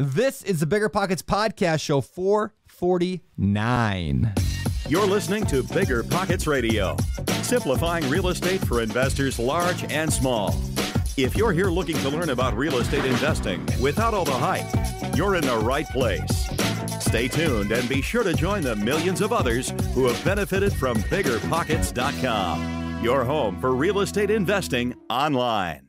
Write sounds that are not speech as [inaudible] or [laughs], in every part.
This is the Bigger Pockets Podcast Show 449. You're listening to Bigger Pockets Radio, simplifying real estate for investors large and small. If you're here looking to learn about real estate investing without all the hype, you're in the right place. Stay tuned and be sure to join the millions of others who have benefited from biggerpockets.com, your home for real estate investing online.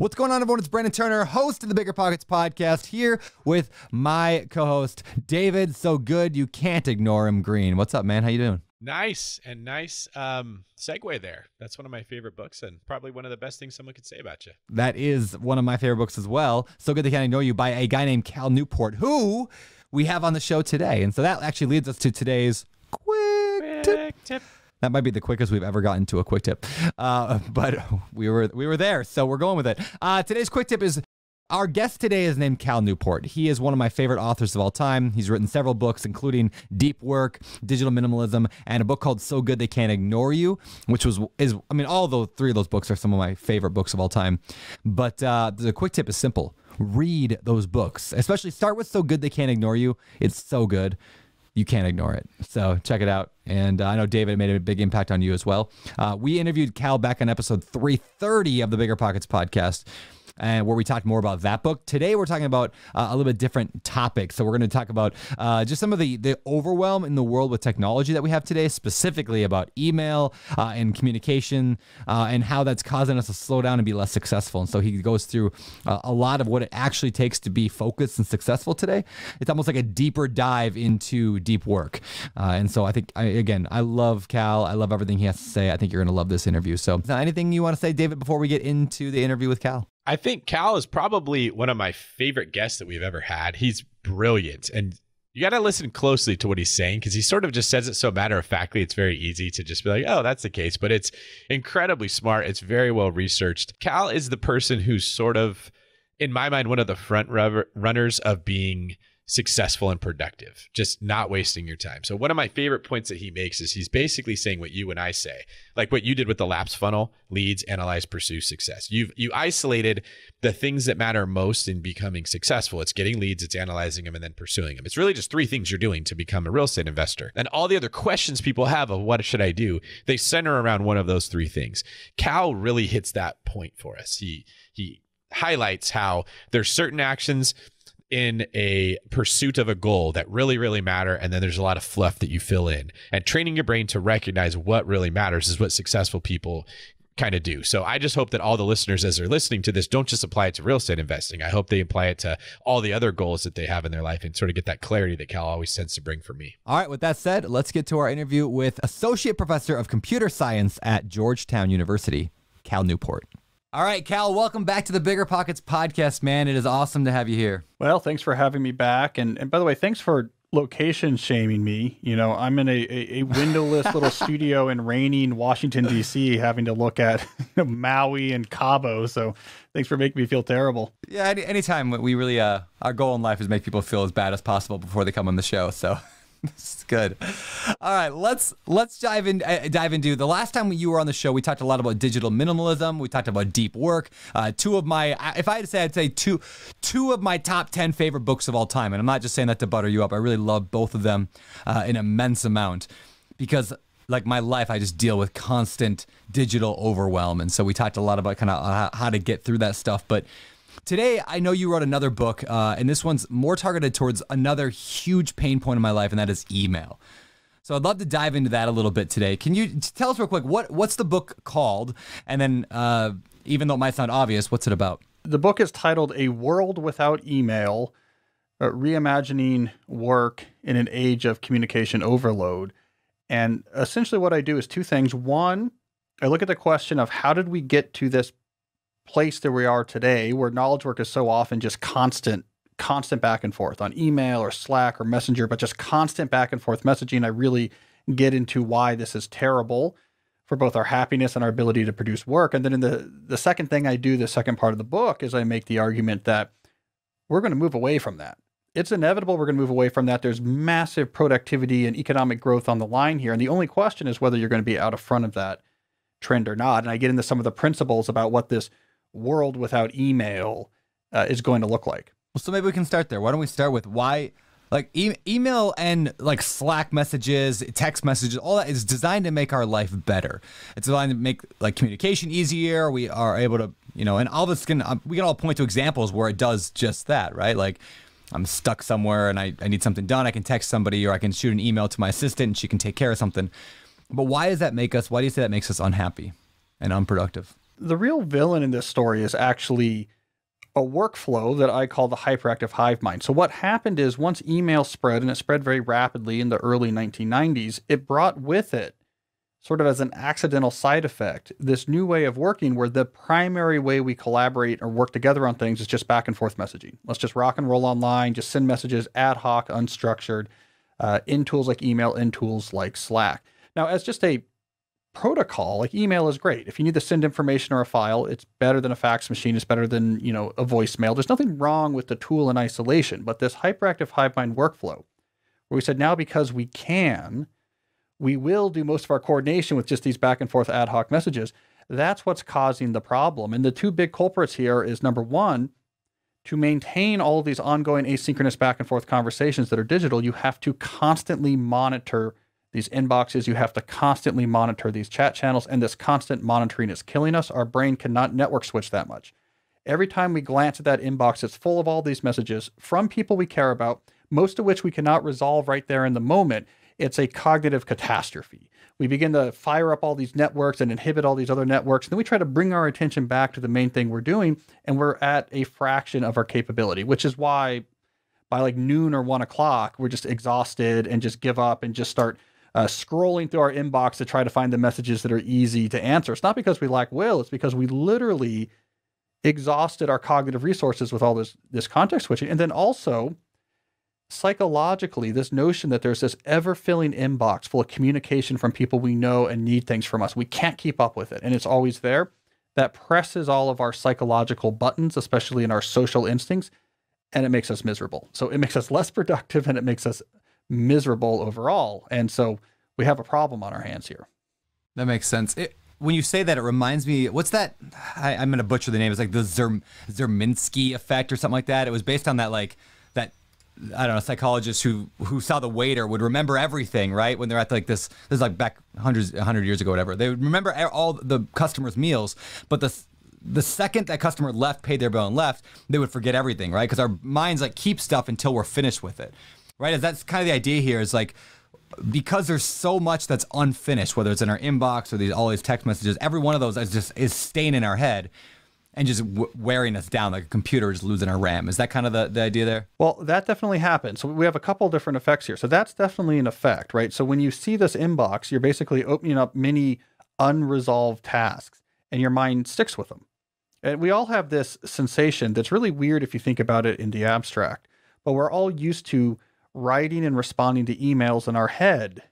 What's going on, everyone? It's Brandon Turner, host of the Bigger Pockets podcast, here with my co-host David. So good, you can't ignore him. Green, what's up, man? How you doing? Nice and nice um, segue there. That's one of my favorite books, and probably one of the best things someone could say about you. That is one of my favorite books as well. So good they can't ignore you by a guy named Cal Newport, who we have on the show today, and so that actually leads us to today's quick, quick tip. tip. That might be the quickest we've ever gotten to a quick tip, uh, but we were we were there, so we're going with it. Uh, today's quick tip is our guest today is named Cal Newport. He is one of my favorite authors of all time. He's written several books, including Deep Work, Digital Minimalism, and a book called So Good They Can't Ignore You, which was is I mean, all those three of those books are some of my favorite books of all time. But uh, the quick tip is simple: read those books, especially start with So Good They Can't Ignore You. It's so good you can't ignore it. So check it out. And uh, I know David made a big impact on you as well. Uh, we interviewed Cal back on episode 330 of the Bigger Pockets podcast. And where we talked more about that book. Today, we're talking about uh, a little bit different topic. So, we're going to talk about uh, just some of the, the overwhelm in the world with technology that we have today, specifically about email uh, and communication uh, and how that's causing us to slow down and be less successful. And so, he goes through uh, a lot of what it actually takes to be focused and successful today. It's almost like a deeper dive into deep work. and so, I think, I, again, I love Cal. I love everything he has to say. I think you're going to love this interview. So, anything you want to say, David, before we get into the interview with Cal? I think Cal is probably one of my favorite guests that we've ever had. He's brilliant and you got to listen closely to what he's saying because he sort of just says it so matter of factly. It's very easy to just be like, oh, that's the case. But it's incredibly smart. It's very well researched. Cal is the person who's sort of, in my mind, one of the front runners of being successful and productive, just not wasting your time. So, one of my favorite points that he makes is he's basically saying what you and I say, like what you did with the LAPS funnel leads, analyze, pursue success. You've you isolated the things that matter most in becoming successful. It's getting leads, it's analyzing them, and then pursuing them. It's really just three things you're doing to become a real estate investor. And all the other questions people have of what should I do, they center around one of those three things. Cal really hits that point for us. He, he, highlights how there's certain actions in a pursuit of a goal that really, really matter. And then there's a lot of fluff that you fill in. And training your brain to recognize what really matters is what successful people kind of do. So I just hope that all the listeners, as they're listening to this, don't just apply it to real estate investing. I hope they apply it to all the other goals that they have in their life and sort of get that clarity that Cal always tends to bring for me. All right. With that said, let's get to our interview with Associate Professor of Computer Science at Georgetown University, Cal Newport. All right, Cal, welcome back to the Bigger Pockets podcast, man. It is awesome to have you here. Well, thanks for having me back. And, and by the way, thanks for location shaming me. You know, I'm in a, a, a windowless [laughs] little studio in raining Washington, D.C., having to look at you [laughs] know, Maui and Cabo. So thanks for making me feel terrible. Yeah, any, anytime we really, uh, our goal in life is make people feel as bad as possible before they come on the show. So. [laughs] [laughs] this is good. All right, let's let's dive in. Uh, dive into the last time you were on the show. We talked a lot about digital minimalism. We talked about deep work. Uh, two of my, if I had to say, I'd say two, two of my top ten favorite books of all time. And I'm not just saying that to butter you up. I really love both of them uh, an immense amount because like my life, I just deal with constant digital overwhelm. And so we talked a lot about kind of uh, how to get through that stuff, but Today, I know you wrote another book, uh, and this one's more targeted towards another huge pain point in my life, and that is email. So I'd love to dive into that a little bit today. Can you tell us real quick what what's the book called? And then, uh, even though it might sound obvious, what's it about? The book is titled "A World Without Email: uh, Reimagining Work in an Age of Communication Overload." And essentially, what I do is two things. One, I look at the question of how did we get to this place that we are today where knowledge work is so often just constant constant back and forth on email or slack or messenger but just constant back and forth messaging i really get into why this is terrible for both our happiness and our ability to produce work and then in the the second thing i do the second part of the book is i make the argument that we're going to move away from that it's inevitable we're going to move away from that there's massive productivity and economic growth on the line here and the only question is whether you're going to be out of front of that trend or not and i get into some of the principles about what this world without email uh, is going to look like. Well, so maybe we can start there. Why don't we start with why? Like e- email and like Slack messages, text messages, all that is designed to make our life better. It's designed to make like communication easier. We are able to, you know, and all this can um, we can all point to examples where it does just that, right? Like I'm stuck somewhere and I, I need something done, I can text somebody or I can shoot an email to my assistant and she can take care of something. But why does that make us, why do you say that makes us unhappy and unproductive? the real villain in this story is actually a workflow that I call the hyperactive hive mind. So, what happened is once email spread, and it spread very rapidly in the early 1990s, it brought with it, sort of as an accidental side effect, this new way of working where the primary way we collaborate or work together on things is just back and forth messaging. Let's just rock and roll online, just send messages ad hoc, unstructured, uh, in tools like email, in tools like Slack. Now, as just a protocol like email is great if you need to send information or a file it's better than a fax machine it's better than you know a voicemail there's nothing wrong with the tool in isolation but this hyperactive mind workflow where we said now because we can we will do most of our coordination with just these back and forth ad hoc messages that's what's causing the problem and the two big culprits here is number one to maintain all of these ongoing asynchronous back and forth conversations that are digital you have to constantly monitor these inboxes. You have to constantly monitor these chat channels, and this constant monitoring is killing us. Our brain cannot network switch that much. Every time we glance at that inbox, it's full of all these messages from people we care about, most of which we cannot resolve right there in the moment. It's a cognitive catastrophe. We begin to fire up all these networks and inhibit all these other networks. And then we try to bring our attention back to the main thing we're doing, and we're at a fraction of our capability, which is why by like noon or one o'clock, we're just exhausted and just give up and just start uh, scrolling through our inbox to try to find the messages that are easy to answer. It's not because we lack will, it's because we literally exhausted our cognitive resources with all this, this context switching. And then also, psychologically, this notion that there's this ever filling inbox full of communication from people we know and need things from us, we can't keep up with it. And it's always there. That presses all of our psychological buttons, especially in our social instincts, and it makes us miserable. So it makes us less [laughs] productive and it makes us miserable overall. And so we have a problem on our hands here. That makes sense. It, when you say that, it reminds me. What's that? I, am gonna butcher the name. It's like the Zerm, Zerminsky effect or something like that. It was based on that like that I don't know, psychologists who who saw the waiter would remember everything, right? When they're at like this, this is like back hundreds, hundred years ago, whatever. They would remember all the customers' meals, but the the second that customer left, paid their bill and left, they would forget everything, right? Because our minds like keep stuff until we're finished with it right? That's kind of the idea here is like, because there's so much that's unfinished, whether it's in our inbox or these all these text messages, every one of those is just is staying in our head and just wearing us down like a computer is losing our RAM. Is that kind of the, the idea there? Well, that definitely happens. So we have a couple different effects here. So that's definitely an effect, right? So when you see this inbox, you're basically opening up many unresolved tasks and your mind sticks with them. And we all have this sensation that's really weird if you think about it in the abstract, but we're all used to writing and responding to emails in our head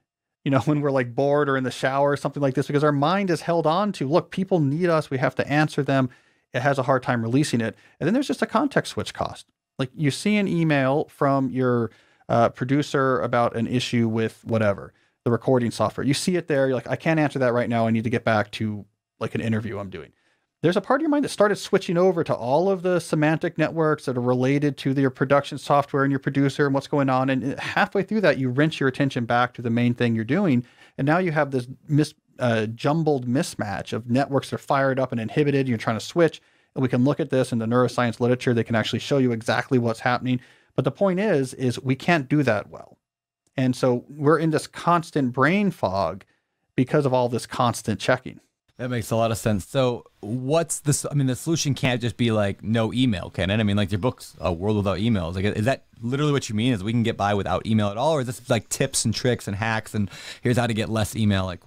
you know, [laughs] when we're like bored or in the shower or something like this, because our mind is held on to, look, people need us. We have to answer them. It has a hard time releasing it. And then there's just a context switch cost. Like you see an email from your uh, producer about an issue with whatever, the recording software. You see it there. You're like, I can't answer that right now. I need to get back to like an interview I'm doing there's a part of your mind that started switching over to all of the semantic networks that are related to the, your production software and your producer and what's going on. And uh, halfway through that, you wrench your attention back to the main thing you're doing. And now you have this mis- uh, jumbled mismatch of networks that are fired up and inhibited. You're trying to switch. And we can look at this in the neuroscience literature. They can actually show you exactly what's happening. But the point is, is we can't do that well. And so we're in this constant brain fog because of all this constant checking. That makes a lot of sense. So, what's this? I mean, the solution can't just be like no email, can it? I mean, like your book's a world without emails. Like, is that literally what you mean? Is we can get by without email at all, or is this like tips and tricks and hacks and here's how to get less email? Like,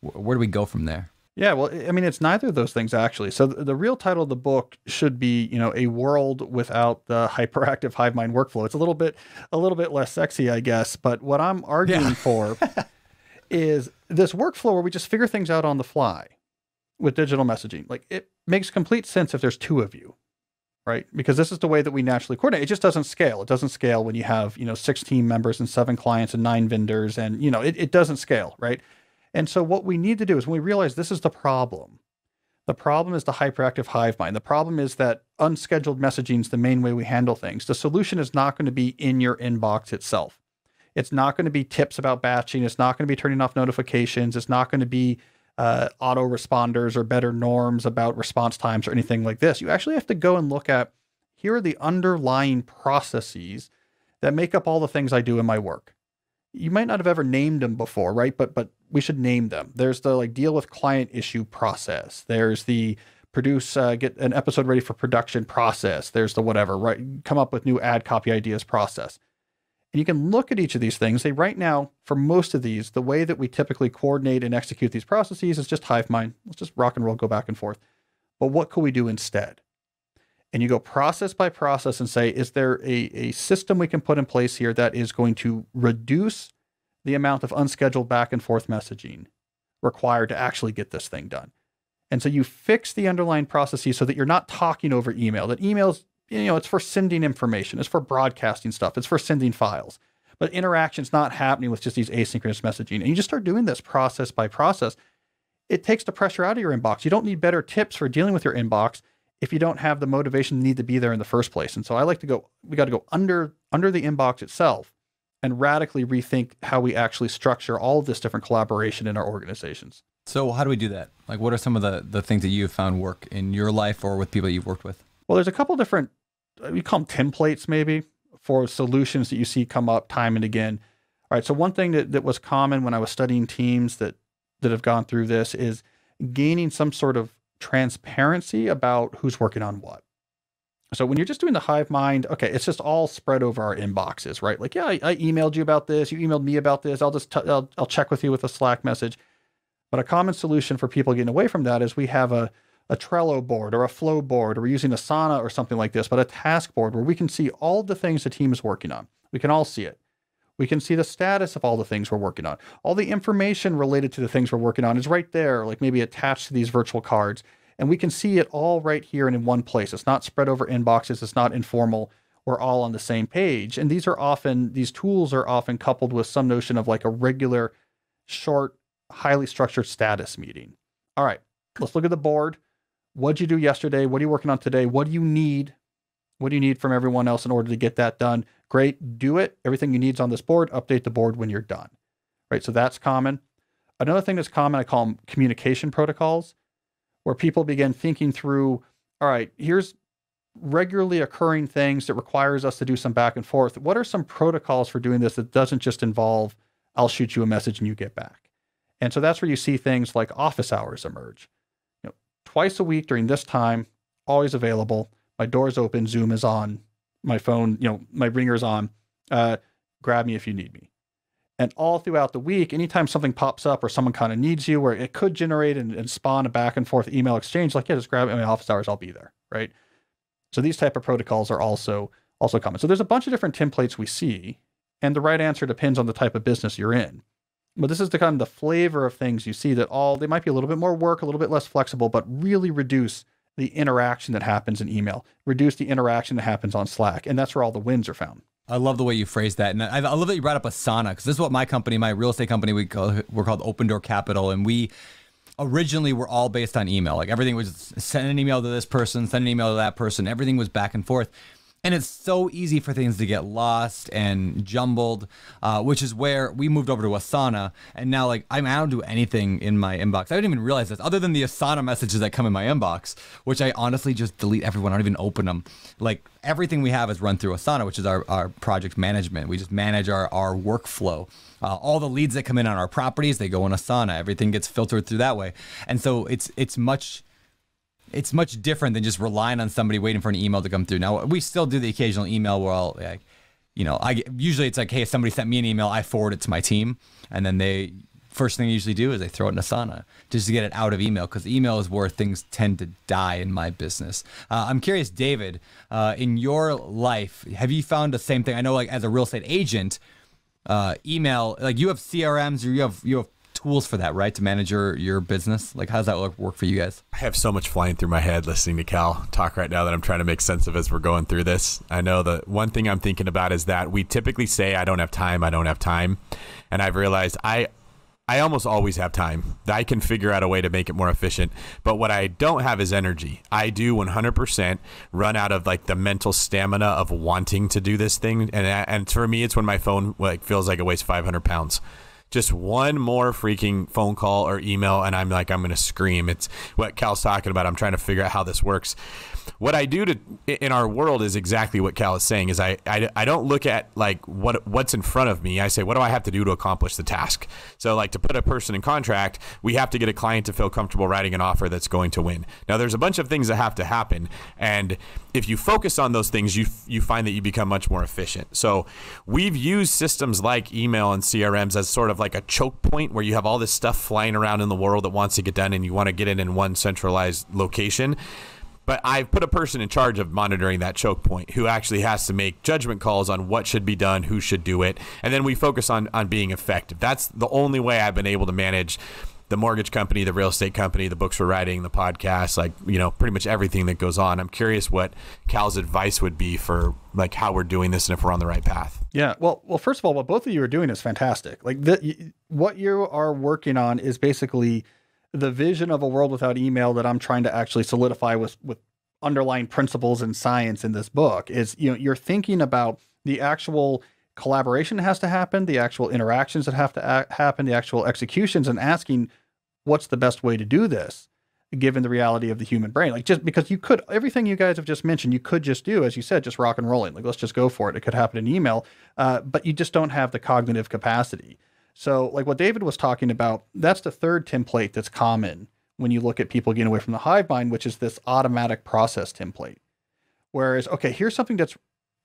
where do we go from there? Yeah, well, I mean, it's neither of those things actually. So the, the real title of the book should be, you know, a world without the hyperactive hive mind workflow. It's a little bit, a little bit less sexy, I guess. But what I'm arguing yeah. for [laughs] is this workflow where we just figure things out on the fly with digital messaging. Like it makes complete sense if there's two of you, right? Because this is the way that we naturally coordinate. It just doesn't scale. It doesn't scale when you have, you know, six team members and seven clients and nine vendors and, you know, it, it doesn't scale, right? And so what we need to do is when we realize this is the problem, the problem is the hyperactive hive mind. The problem is that unscheduled messaging is the main way we handle things. The solution is not going to be in your inbox itself. It's not going to be tips about batching. It's not going to be turning off notifications. It's not going to be uh, auto responders or better norms about response times or anything like this. You actually have to go and look at here are the underlying processes that make up all the things I do in my work. You might not have ever named them before, right? But but we should name them. There's the like deal with client issue process. There's the produce uh, get an episode ready for production process. There's the whatever, right? Come up with new ad copy ideas process. And you can look at each of these things. They right now, for most of these, the way that we typically coordinate and execute these processes is just hive mind. Let's just rock and roll, go back and forth. But what could we do instead? And you go process by process and say, is there a, a system we can put in place here that is going to reduce the amount of unscheduled back and forth messaging required to actually get this thing done? And so you fix the underlying processes so that you're not talking over email, that email's you know, it's for sending information, it's for broadcasting stuff, it's for sending files. But interaction's not happening with just these asynchronous messaging. And you just start doing this process by process. It takes the pressure out of your inbox. You don't need better tips for dealing with your inbox if you don't have the motivation to need to be there in the first place. And so I like to go, we got to go under under the inbox itself and radically rethink how we actually structure all of this different collaboration in our organizations. So how do we do that? Like what are some of the, the things that you have found work in your life or with people you've worked with? Well, there's a couple different, uh, we call them templates maybe, for solutions that you see come up time and again. All right, so one thing that, that was common when I was studying teams that, that have gone through this is gaining some sort of transparency about who's working on what. So when you're just doing the hive mind, okay, it's just all spread over our inboxes, right? Like, yeah, I, I emailed you about this. You emailed me about this. I'll just, t- I'll, I'll check with you with a Slack message. But a common solution for people getting away from that is we have a, a Trello board or a flow board or using Asana or something like this, but a task board where we can see all the things the team is working on. We can all see it. We can see the status of all the things we're working on. All the information related to the things we're working on is right there, like maybe attached to these virtual cards. And we can see it all right here and in one place. It's not spread over inboxes, it's not informal. We're all on the same page. And these are often, these tools are often coupled with some notion of like a regular, short, highly structured status meeting. All right, let's look at the board. What'd you do yesterday? What are you working on today? What do you need? What do you need from everyone else in order to get that done? Great, do it. Everything you need is on this board. Update the board when you're done. Right, so that's common. Another thing that's common, I call them communication protocols, where people begin thinking through, all right, here's regularly occurring things that requires us to do some back and forth. What are some protocols for doing this that doesn't just involve I'll shoot you a message and you get back? And so that's where you see things like office hours emerge twice a week during this time, always available. My door's open, Zoom is on, my phone, you know, my ringer's on. Uh, grab me if you need me. And all throughout the week, anytime something pops up or someone kind of needs you, where it could generate and, and, spawn a back and forth email exchange, like yeah, just grab me in my office hours, I'll be there, right? So these type of protocols are also also common. So there's a bunch of different templates we see, and the right answer depends on the type of business you're in. But this is the kind of the flavor of things you see that all they might be a little bit more work, a little bit less flexible, but really reduce the interaction that happens in email, reduce the interaction that happens on Slack, and that's where all the wins are found. I love the way you phrase that, and I, I love that you brought up Asana because this is what my company, my real estate company, we call, we're called Open Door Capital, and we originally were all based on email. Like everything was send an email to this person, send an email to that person. Everything was back and forth and it's so easy for things to get lost and jumbled, uh, which is where we moved over to Asana, and now like I, mean, I don't do anything in my inbox. I didn't even realize this, other than the Asana messages that come in my inbox, which I honestly just delete everyone. I don't even open them. Like everything we have is run through Asana, which is our, our project management. We just manage our our workflow. Uh, all the leads that come in on our properties, they go in Asana. Everything gets filtered through that way, and so it's it's much it's much different than just relying on somebody waiting for an email to come through. Now we still do the occasional email where I'll like, you know, I usually it's like, hey, somebody sent me an email, I forward it to my team, and then they first thing they usually do is they throw it in Asana just to get it out of email because email is where things tend to die in my business. Uh, I'm curious, David, uh, in your life, have you found the same thing? I know, like as a real estate agent, uh, email like you have CRMs or you have you have tools for that, right? To manage your, your business? Like, how does that work, work for you guys? I have so much flying through my head listening to Cal talk right now that I'm trying to make sense of as we're going through this. I know the one thing I'm thinking about is that we typically say, I don't have time, I don't have time. And I've realized I I almost always have time. I can figure out a way to make it more efficient. But what I don't have is energy. I do 100% run out of like the mental stamina of wanting to do this thing. And and for me, it's when my phone like feels like it weighs 500 pounds just one more freaking phone call or email, and I'm like, I'm going to scream. It's what Cal's talking about. I'm trying to figure out how this works. What I do to in our world is exactly what Cal is saying. Is I, I, I don't look at like what what's in front of me. I say, what do I have to do to accomplish the task? So like to put a person in contract, we have to get a client to feel comfortable writing an offer that's going to win. Now there's a bunch of things that have to happen, and if you focus on those things, you you find that you become much more efficient. So we've used systems like email and CRMs as sort of like like a choke point where you have all this stuff flying around in the world that wants to get done and you want to get it in one centralized location. But I've put a person in charge of monitoring that choke point who actually has to make judgment calls on what should be done, who should do it. And then we focus on, on being effective. That's the only way I've been able to manage the mortgage company, the real estate company, the books we're writing, the podcast, like, you know, pretty much everything that goes on. I'm curious what Cal's advice would be for like how we're doing this and if we're on the right path. Yeah. Well, well, first of all, what both of you are doing is fantastic. Like the, what you are working on is basically the vision of a world without email that I'm trying to actually solidify with, with underlying principles and science in this book is, you know, you're thinking about the actual collaboration has to happen, the actual interactions that have to happen, the actual executions, and asking what's the best way to do this given the reality of the human brain like just because you could everything you guys have just mentioned you could just do as you said just rock and rolling like let's just go for it it could happen in email uh, but you just don't have the cognitive capacity so like what david was talking about that's the third template that's common when you look at people getting away from the hive mind which is this automatic process template whereas okay here's something that's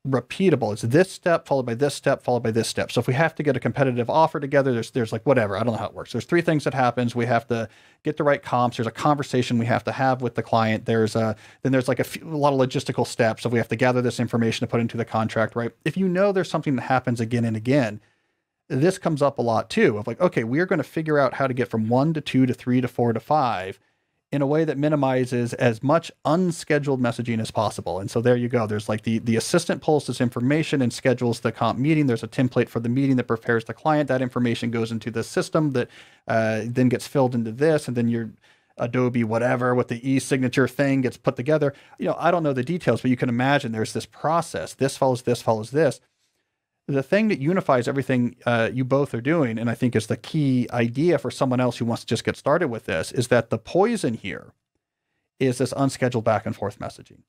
repeatable. It's this step followed by this step followed by this step. So if we have to get a competitive offer together, there's there's like whatever. I don't know how it works. There's three things that happens. We have to get the right comps. There's a conversation we have to have with the client. There's a then there's like a, few, a lot of logistical steps. So we have to gather this information to put into the contract, right? If you know there's something that happens again and again, this comes up a lot too. Of like, okay, we are going to figure out how to get from one to two to three to four to five in a way that minimizes as much unscheduled messaging as possible. And so there you go. There's like the, the assistant pulls this information and schedules the comp meeting. There's a template for the meeting that prepares the client. That information goes into the system that uh, then gets filled into this. And then your Adobe whatever with the e-signature thing gets put together. You know, I don't know the details, but you can imagine there's this process. This follows this, follows this the thing that unifies everything uh, you both are doing, and I think is the key idea for someone else who wants to just get started with this, is that the poison here is this unscheduled back and forth messaging.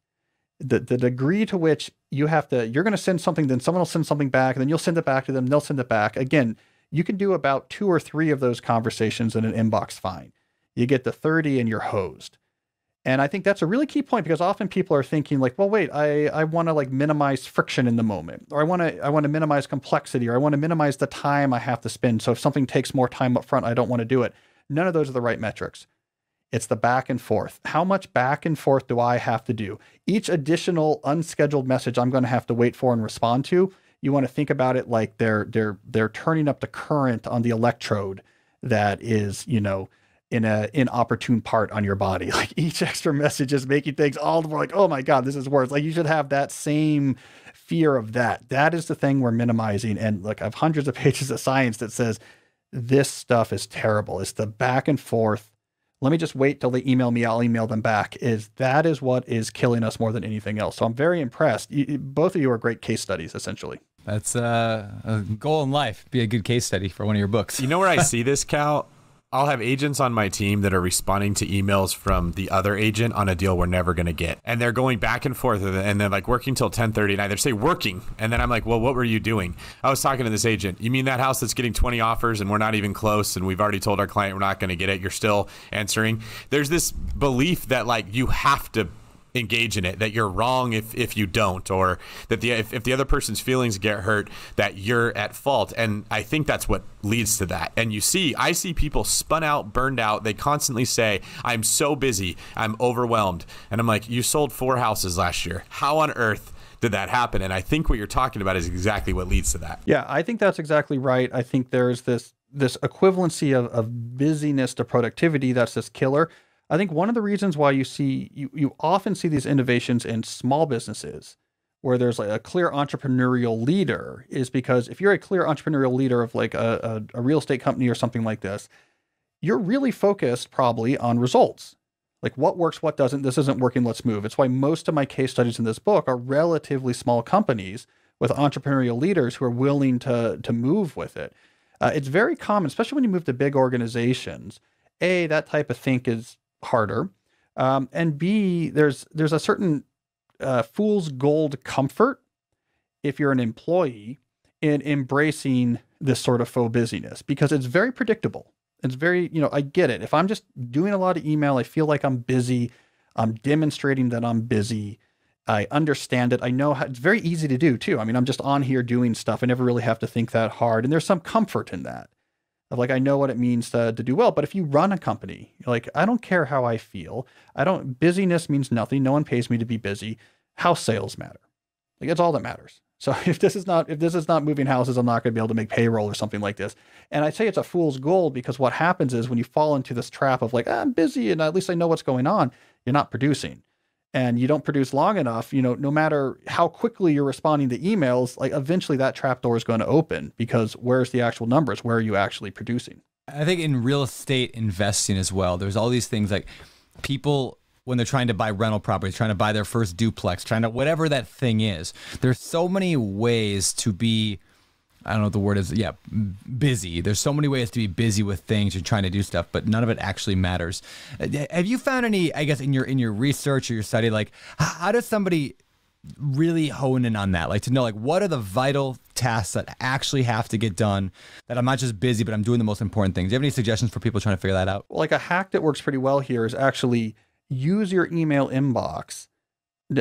The, the degree to which you have to, you're going to send something, then someone will send something back, and then you'll send it back to them, they'll send it back. Again, you can do about two or three of those conversations in an inbox fine. You get the 30 and you're hosed. And I think that's a really key point because often people are thinking like, well, wait, I, I want to like minimize friction in the moment, or I want to I want to minimize complexity, or I want to minimize the time I have to spend. So if something takes more time up front, I don't want to do it. None of those are the right metrics. It's the back and forth. How much back and forth do I have to do? Each additional unscheduled message I'm going to have to wait for and respond to. You want to think about it like they're they're they're turning up the current on the electrode that is, you know, in a inopportune part on your body. [laughs] Like each extra message is making things all the more like, oh my God, this is worse. Like you should have that same fear of that. That is the thing we're minimizing. And look, I have hundreds of [laughs] pages of science that says this stuff is terrible. It's the back and forth. Let me just wait till they email me. I'll email them back. Is that is what is killing us more than anything else. So I'm very impressed. You, both of you are great case studies, essentially. That's uh, a goal in life. Be a good case study for one of your books. You know where I see this, Cal? I'll have agents on my team that are responding to emails from the other agent on a deal we're never going to get. And they're going back and forth and they're like working till 1030 and they either say working. And then I'm like, well, what were you doing? I was talking to this agent. You mean that house that's getting 20 offers and we're not even close and we've already told our client we're not going to get it. You're still answering. There's this belief that like you have to engage in it that you're wrong if if you don't or that the if, if the other person's feelings get hurt that you're at fault and i think that's what leads to that and you see i see people spun out burned out they constantly say i'm so busy i'm overwhelmed and i'm like you sold four houses last year how on earth did that happen and i think what you're talking about is exactly what leads to that yeah i think that's exactly right i think there's this this equivalency of, of busyness to productivity that's this killer I think one of the reasons why you see you you often see these innovations in small businesses where there's like a clear entrepreneurial leader is because if you're a clear entrepreneurial leader of like a, a, a real estate company or something like this, you're really focused probably on results. Like what works, what doesn't, this isn't working, let's move. It's why most of my case studies in this book are relatively small companies with entrepreneurial leaders who are willing to, to move with it. Uh, it's very common, especially when you move to big organizations. A, that type of think is harder. Um, and B, there's there's a certain uh, fool's gold comfort if you're an employee in embracing this sort of faux busyness because it's very predictable. It's very, you know, I get it. If I'm just doing a lot of email, I feel like I'm busy. I'm demonstrating that I'm busy. I understand it. I know how, it's very easy to do too. I mean, I'm just on here doing stuff. I never really have to think that hard. And there's some comfort in that like I know what it means to, to do well. But if you run a company, like I don't care how I feel. I don't busyness means nothing. No one pays me to be busy. House sales matter. Like that's all that matters. [laughs] So if this is not if this is not moving houses, I'm not going to be able to make payroll or something like this. And I say it's a fool's gold because what happens is when you fall into this trap of like ah, I'm busy and at least I know what's going on, you're not producing and you don't produce long enough, you know, no matter how quickly you're responding to emails, like eventually that trapdoor is going to open because where's the actual numbers? Where are you actually producing? I think in real estate investing as well, there's all these things like people when they're trying to buy rental properties, trying to buy their first duplex, trying to whatever that thing is. There's so many ways to be I don't know what the word is. Yeah, busy. There's so many ways to be busy with things. You're trying to do stuff, but none of it actually matters. Uh, have you found any? I guess in your in your research or your study, like how does somebody really hone in on that? Like to know like what are the vital tasks that actually have to get done? That I'm not just busy, but I'm doing the most important things. Do you have any suggestions for people trying to figure that out? Like a hack that works pretty well here is actually use your email inbox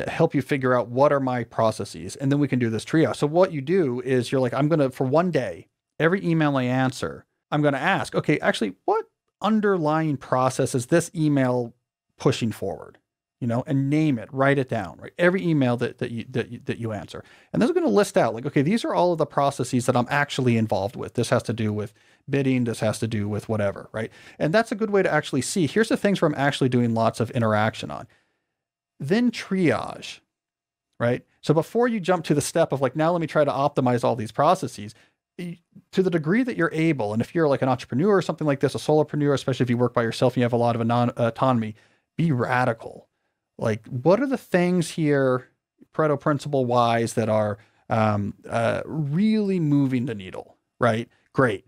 help you figure out what are my processes and then we can do this trio. so what you do is you're like i'm going to for one day every email i answer i'm going to ask okay actually what underlying process is this email pushing forward you know and name it write it down right every email that that you that you, that you answer and those are going to list out like okay these are all of the processes that i'm actually involved with this has to do with bidding this has to do with whatever right and that's a good way to actually see here's the things where i'm actually doing lots of interaction on then triage, right? So before you jump to the step of like, now let me try to optimize all these processes, to the degree that you're able, and if you're like an entrepreneur or something like this, a solopreneur, especially if you work by yourself and you have a lot of autonomy, be radical. Like, what are the things here, Pareto principle wise, that are um, uh, really moving the needle, right? Great.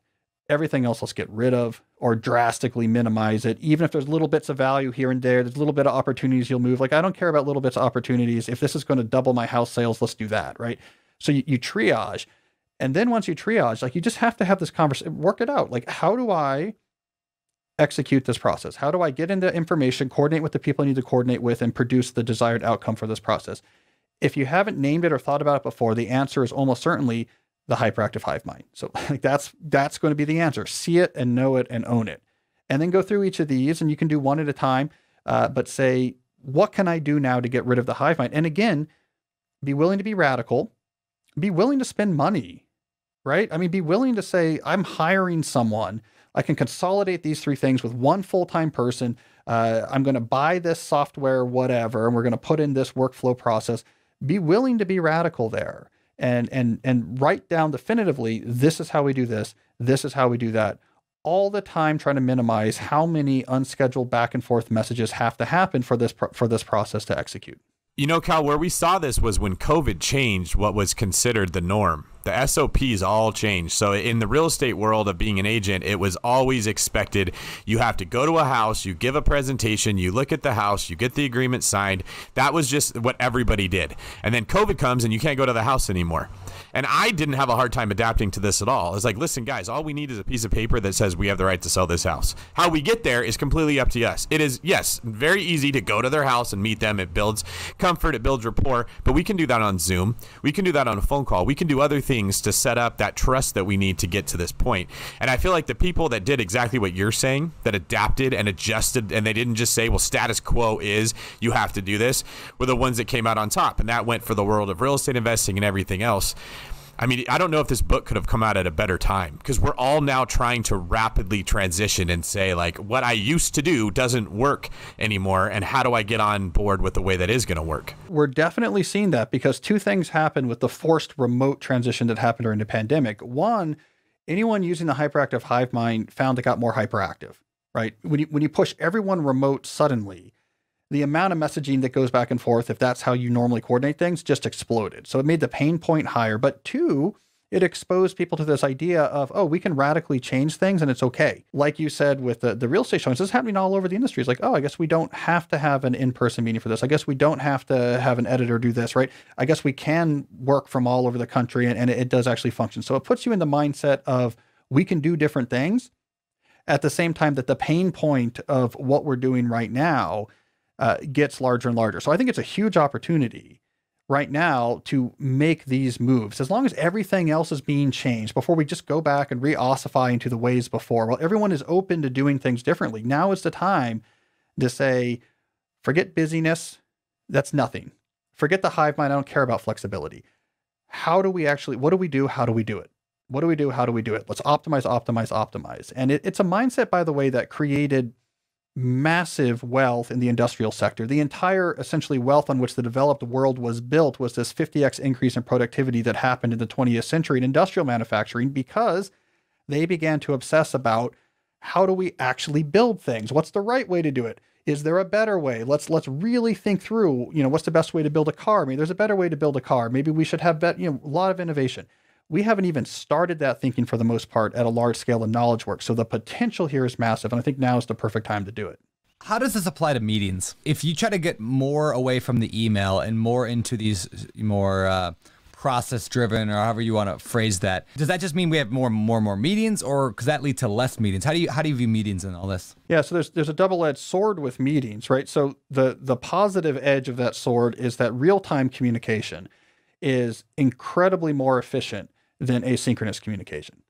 Everything else, let's get rid of or drastically minimize it. Even if there's little bits of value here and there, there's little bit of opportunities you'll move. Like I don't care about little bits of opportunities. If this is going to double my house sales, let's do that, right? So you, you triage. And then once you triage, like you just have to have this conversation, work it out. Like, how do I execute this process? How do I get into information, coordinate with the people I need to coordinate with, and produce the desired outcome for this process? If you haven't named it or thought about it before, the answer is almost certainly the hyperactive hive mind. So [laughs] like that's that's going to be the answer. See it and know it and own it. And then go through each of these and you can do one at a time, uh, but say, what can I do now to get rid of the hive mind? And again, be willing to be radical, be willing to spend money, right? I mean, be willing to say, I'm hiring someone. I can consolidate these three things with one full time person. Uh, I'm going to buy this software, whatever, and we're going to put in this workflow process. Be willing to be radical there and and and write down definitively this is how we do this this is how we do that all the time trying to minimize how many unscheduled back and forth messages have to happen for this for this process to execute you know, Cal, where we saw this was when COVID changed what was considered the norm. The SOPs all changed. So, in the real estate world of being an agent, it was always expected you have to go to a house, you give a presentation, you look at the house, you get the agreement signed. That was just what everybody did. And then COVID comes and you can't go to the house anymore. And I didn't have a hard time adapting to this at all. It's like, listen, guys, all we need is a piece of paper that says we have the right to sell this house. How we get there is completely up to us. It is, yes, very easy to go to their house and meet them. It builds comfort, it builds rapport, but we can do that on Zoom. We can do that on a phone call. We can do other things to set up that trust that we need to get to this point. And I feel like the people that did exactly what you're saying, that adapted and adjusted, and they didn't just say, well, status quo is you have to do this, were the ones that came out on top. And that went for the world of real estate investing and everything else. I mean, I don't know if this book could have come out at a better time because we're all now trying to rapidly transition and say, like, what I used to do doesn't work anymore. And how do I get on board with the way that is going to work? We're definitely seeing that because two things happened with the forced remote transition that happened during the pandemic. One, anyone using the hyperactive hive mind found it got more hyperactive, right? When you, when you push everyone remote suddenly, the amount of messaging that goes back and forth, if that's how you normally coordinate things, just exploded. So it made the pain point higher. But two, it exposed people to this idea of, oh, we can radically change things and it's okay. Like you said with the, the real estate showings, this is happening all over the industry. It's like, oh, I guess we don't have to have an in person meeting for this. I guess we don't have to have an editor do this, right? I guess we can work from all over the country and, and it does actually function. So it puts you in the mindset of, we can do different things at the same time that the pain point of what we're doing right now uh, gets larger and larger. So I think it's a huge opportunity right now to make these moves. As long as everything else is being changed, before we just go back and reossify into the ways before, while everyone is open to doing things differently, now is the time to say, forget busyness. That's nothing. Forget the hive mind. I don't care about flexibility. How do we actually, what do we do? How do we do it? What do we do? How do we do it? Let's optimize, optimize, optimize. And it, it's a mindset, by the way, that created massive wealth in the industrial sector. The entire essentially wealth on which the developed world was built was this 50x increase in productivity that happened in the 20th century in industrial manufacturing because they began to obsess about how do we actually build things? What's the right way to do it? Is there a better way? Let's let's really think through, you know, what's the best way to build a car? I mean, there's a better way to build a car. Maybe we should have bet, you know, a lot of innovation we haven't even started that thinking for the most part at a large scale in knowledge work. So the potential here is massive. And I think now is the perfect time to do it. How does this apply to meetings? If you try to get more away from the email and more into these more uh, process driven or however you want to phrase that, does that just mean we have more more more meetings or does that lead to less meetings? How do you how do you view meetings in all this? Yeah, so there's there's a double-edged sword with meetings, right? So the the positive edge of that sword is that real-time communication is incredibly more efficient than asynchronous communication.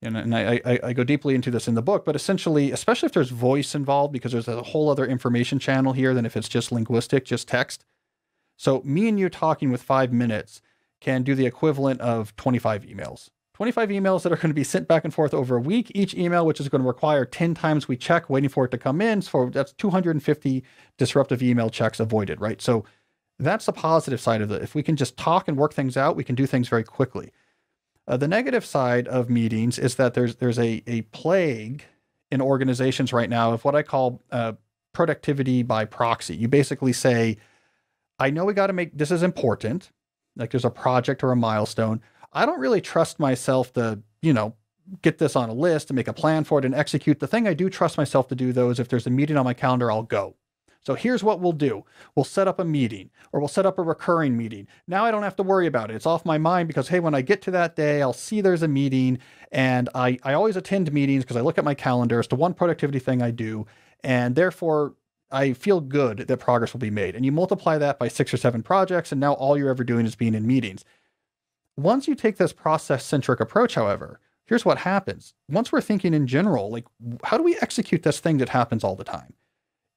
And, and I, I, I, go deeply into this in the book, but essentially, especially if there's voice involved, because there's a whole other information channel here than if it's just linguistic, just text. So me and you talking with five minutes can do the equivalent of 25 emails. 25 emails that are going to be sent back and forth over a week, each email, which is going to require 10 times we check waiting for it to come in. So that's 250 disruptive email checks avoided, right? So that's the positive side of it. If we can just talk and work things out, we can do things very quickly. Uh, the negative side of meetings is that there's there's a, a plague in organizations right now of what I call uh, productivity by proxy. You basically say, I know we got to make this is important, like there's a project or a milestone. I don't really trust myself to, you know, get this on a list and make a plan for it and execute. The thing I do trust myself to do though is if there's a meeting on my calendar, I'll go. So here's what we'll do. We'll set up a meeting or we'll set up a recurring meeting. Now I don't have to worry about it. It's off my mind because, hey, when I get to that day, I'll see there's a meeting. And I, I always attend meetings because I look at my calendar. It's the one productivity thing I do. And therefore, I feel good that progress will be made. And you multiply that by six or seven projects. And now all you're ever doing is being in meetings. Once you take this process centric approach, however, here's what happens. Once we're thinking in general, like, how do we execute this thing that happens all the time?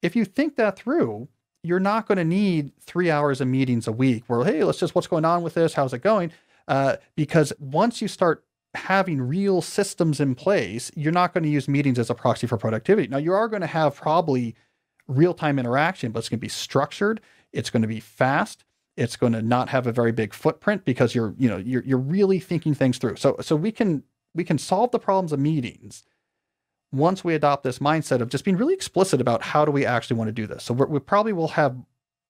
if you think that through, you're not going to need three hours of meetings a week where, hey, let's just, what's going on with this? How's it going? Uh, because once you start having real systems in place, you're not going to use meetings as a proxy for productivity. Now, you are going to have probably real time interaction, but it's going to be structured, it's going to be fast. It's going to not have a very big footprint because you're, you know, you're, you're really thinking things through. So, so we can we can solve the problems of meetings once we adopt this mindset of just being really explicit about how do we actually want to do this. So we probably will have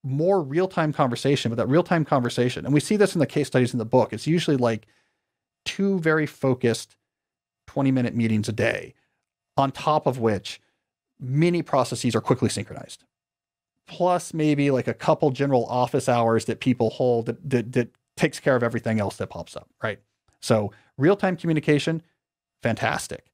more real time conversation, but that real time conversation, and we see this in the case studies in the book, it's usually like two very focused 20 minute meetings a day, on top of which many processes are quickly synchronized. Plus, maybe like a couple general office hours that people hold that, that, that takes care of everything else that pops up, right? So, real time communication, fantastic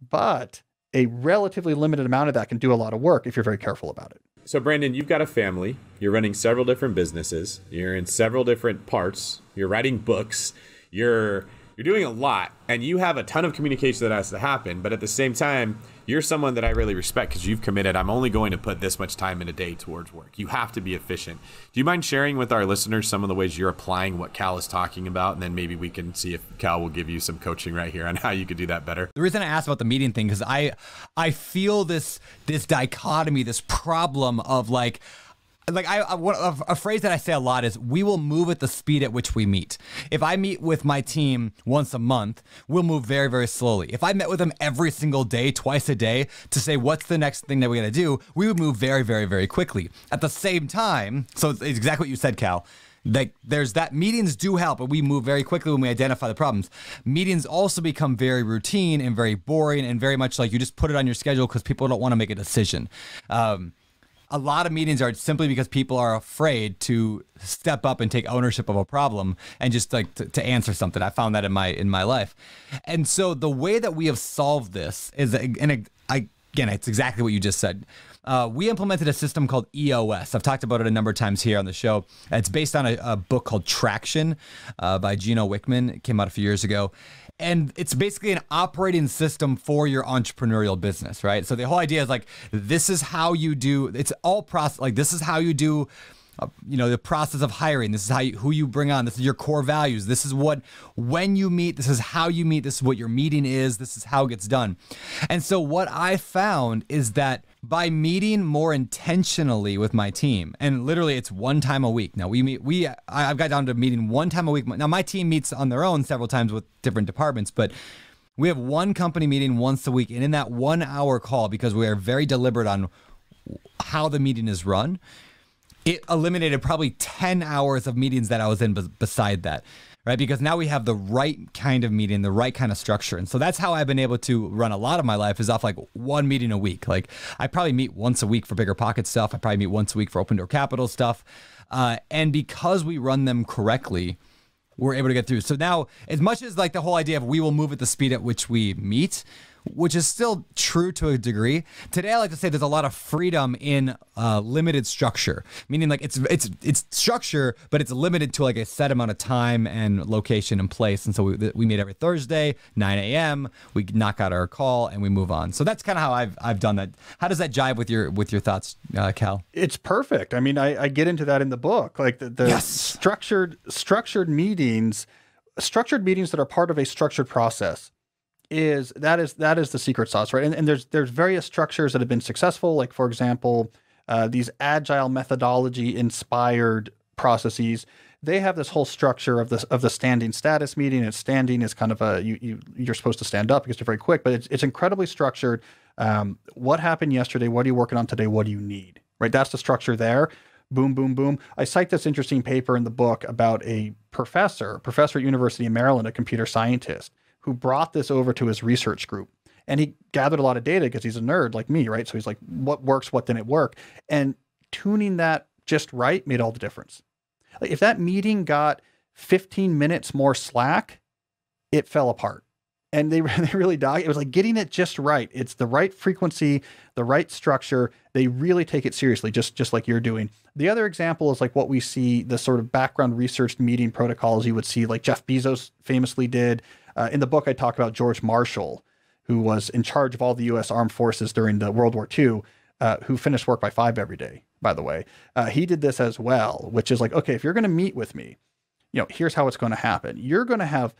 but a relatively limited amount of that can do a lot of work if you're very careful about it. So, Brandon, you've got a family, you're running several different businesses, you're in several different parts, you're writing books, you're you're doing a lot and you have a ton of communication that has to happen but at the same time you're someone that i really respect because you've committed i'm only going to put this much time in a day towards work you have to be efficient do you mind sharing with our listeners some of the ways you're applying what cal is talking about and then maybe we can see if cal will give you some coaching right here on how you could do that better the reason i asked about the meeting thing because i i feel this this dichotomy this problem of like like I, a, phrase that I say a lot is we will move at the speed at which we meet. If I meet with my team once a month, we'll move very very slowly. If I met with them every single day, twice a day to say what's the next thing that we're going to do, we would move very very very quickly. At the same time, so it's exactly what you said, Cal like there's that meetings do help but we move very quickly when we identify the problems meetings also become very routine and very boring and very much like you just put it on your schedule because people don't want to make a decision um, a lot of meetings are simply because people are afraid to step up and take ownership of a problem and just like to, to answer something. I found that in my in my life, and so the way that we have solved this is, and again, it's exactly what you just said. Uh, we implemented a system called EOS. I've talked about it a number of times here on the show. It's based on a, a book called Traction uh, by Gino Wickman. It came out a few years ago and it's basically an operating system for your entrepreneurial business, right? So the whole idea is like this is how you do it's all process like this is how you do uh, you know the process of hiring this is how you, who you bring on this is your core values this is what when you meet this is how you meet this is what your meeting is this is how it gets done and so what i found is that by meeting more intentionally with my team. And literally, it's one time a week. Now we meet. We I've got down to meeting one time a week. Now my team meets on their own several times with different departments, but. We have one company meeting once a week, and in that one hour call, because we are very deliberate on how the meeting is run, it eliminated probably 10 hours of meetings that I was in beside that right? Because now we have the right kind of meeting, the right kind of structure. And so that's how I've been able to run a lot of my life is off like one meeting a week. Like I probably meet once a week for bigger pocket stuff. I probably meet once a week for open door capital stuff. Uh, and because we run them correctly, we're able to get through. So now, as much as like the whole idea of we will move at the speed at which we meet, which is still true to a degree. Today, I like to say there's a lot of freedom in uh, limited structure, meaning like it's it's it's structure, but it's limited to like a set amount of time and location and place. And so we, we meet every Thursday, 9 a.m. We knock out our call and we move on. So that's kind of how I've I've done that. How does that jive with your with your thoughts, uh, Cal? It's perfect. I mean, I, I get into that in the book, like the, the yes. structured structured meetings structured meetings that are part of a structured process is that is that is the secret sauce, right? And, and there's there's various structures that have been successful, like for example, uh, these agile methodology inspired processes. They have this whole structure of the of the standing status meeting. And standing is kind of a you, you you're supposed to stand up because you're very quick, but it's it's incredibly structured. Um, what happened yesterday? What are you working on today? What do you need? Right, that's the structure there. Boom, boom, boom. I cite this interesting paper in the book about a professor, a professor at University of Maryland, a computer scientist, who brought this over to his research group. And he gathered a lot of data because he's a nerd like me, right? So he's like, what works, what didn't work? And tuning that just right made all the difference. Like if that meeting got 15 minutes more slack, it fell apart. And they, [laughs] they really died. It was like getting it just right. It's the right frequency, the right structure. They really take it seriously, just, just like you're doing. The other example is like what we see the sort of background research meeting protocols you would see, like Jeff Bezos famously did. Uh, in the book, I talk about George Marshall, who was in charge of all the U.S. armed forces during the World War II, uh, who finished work by five every day. By the way, uh, he did this as well, which is like, okay, if you're going to meet with me, you know, here's how it's going to happen. You're going to have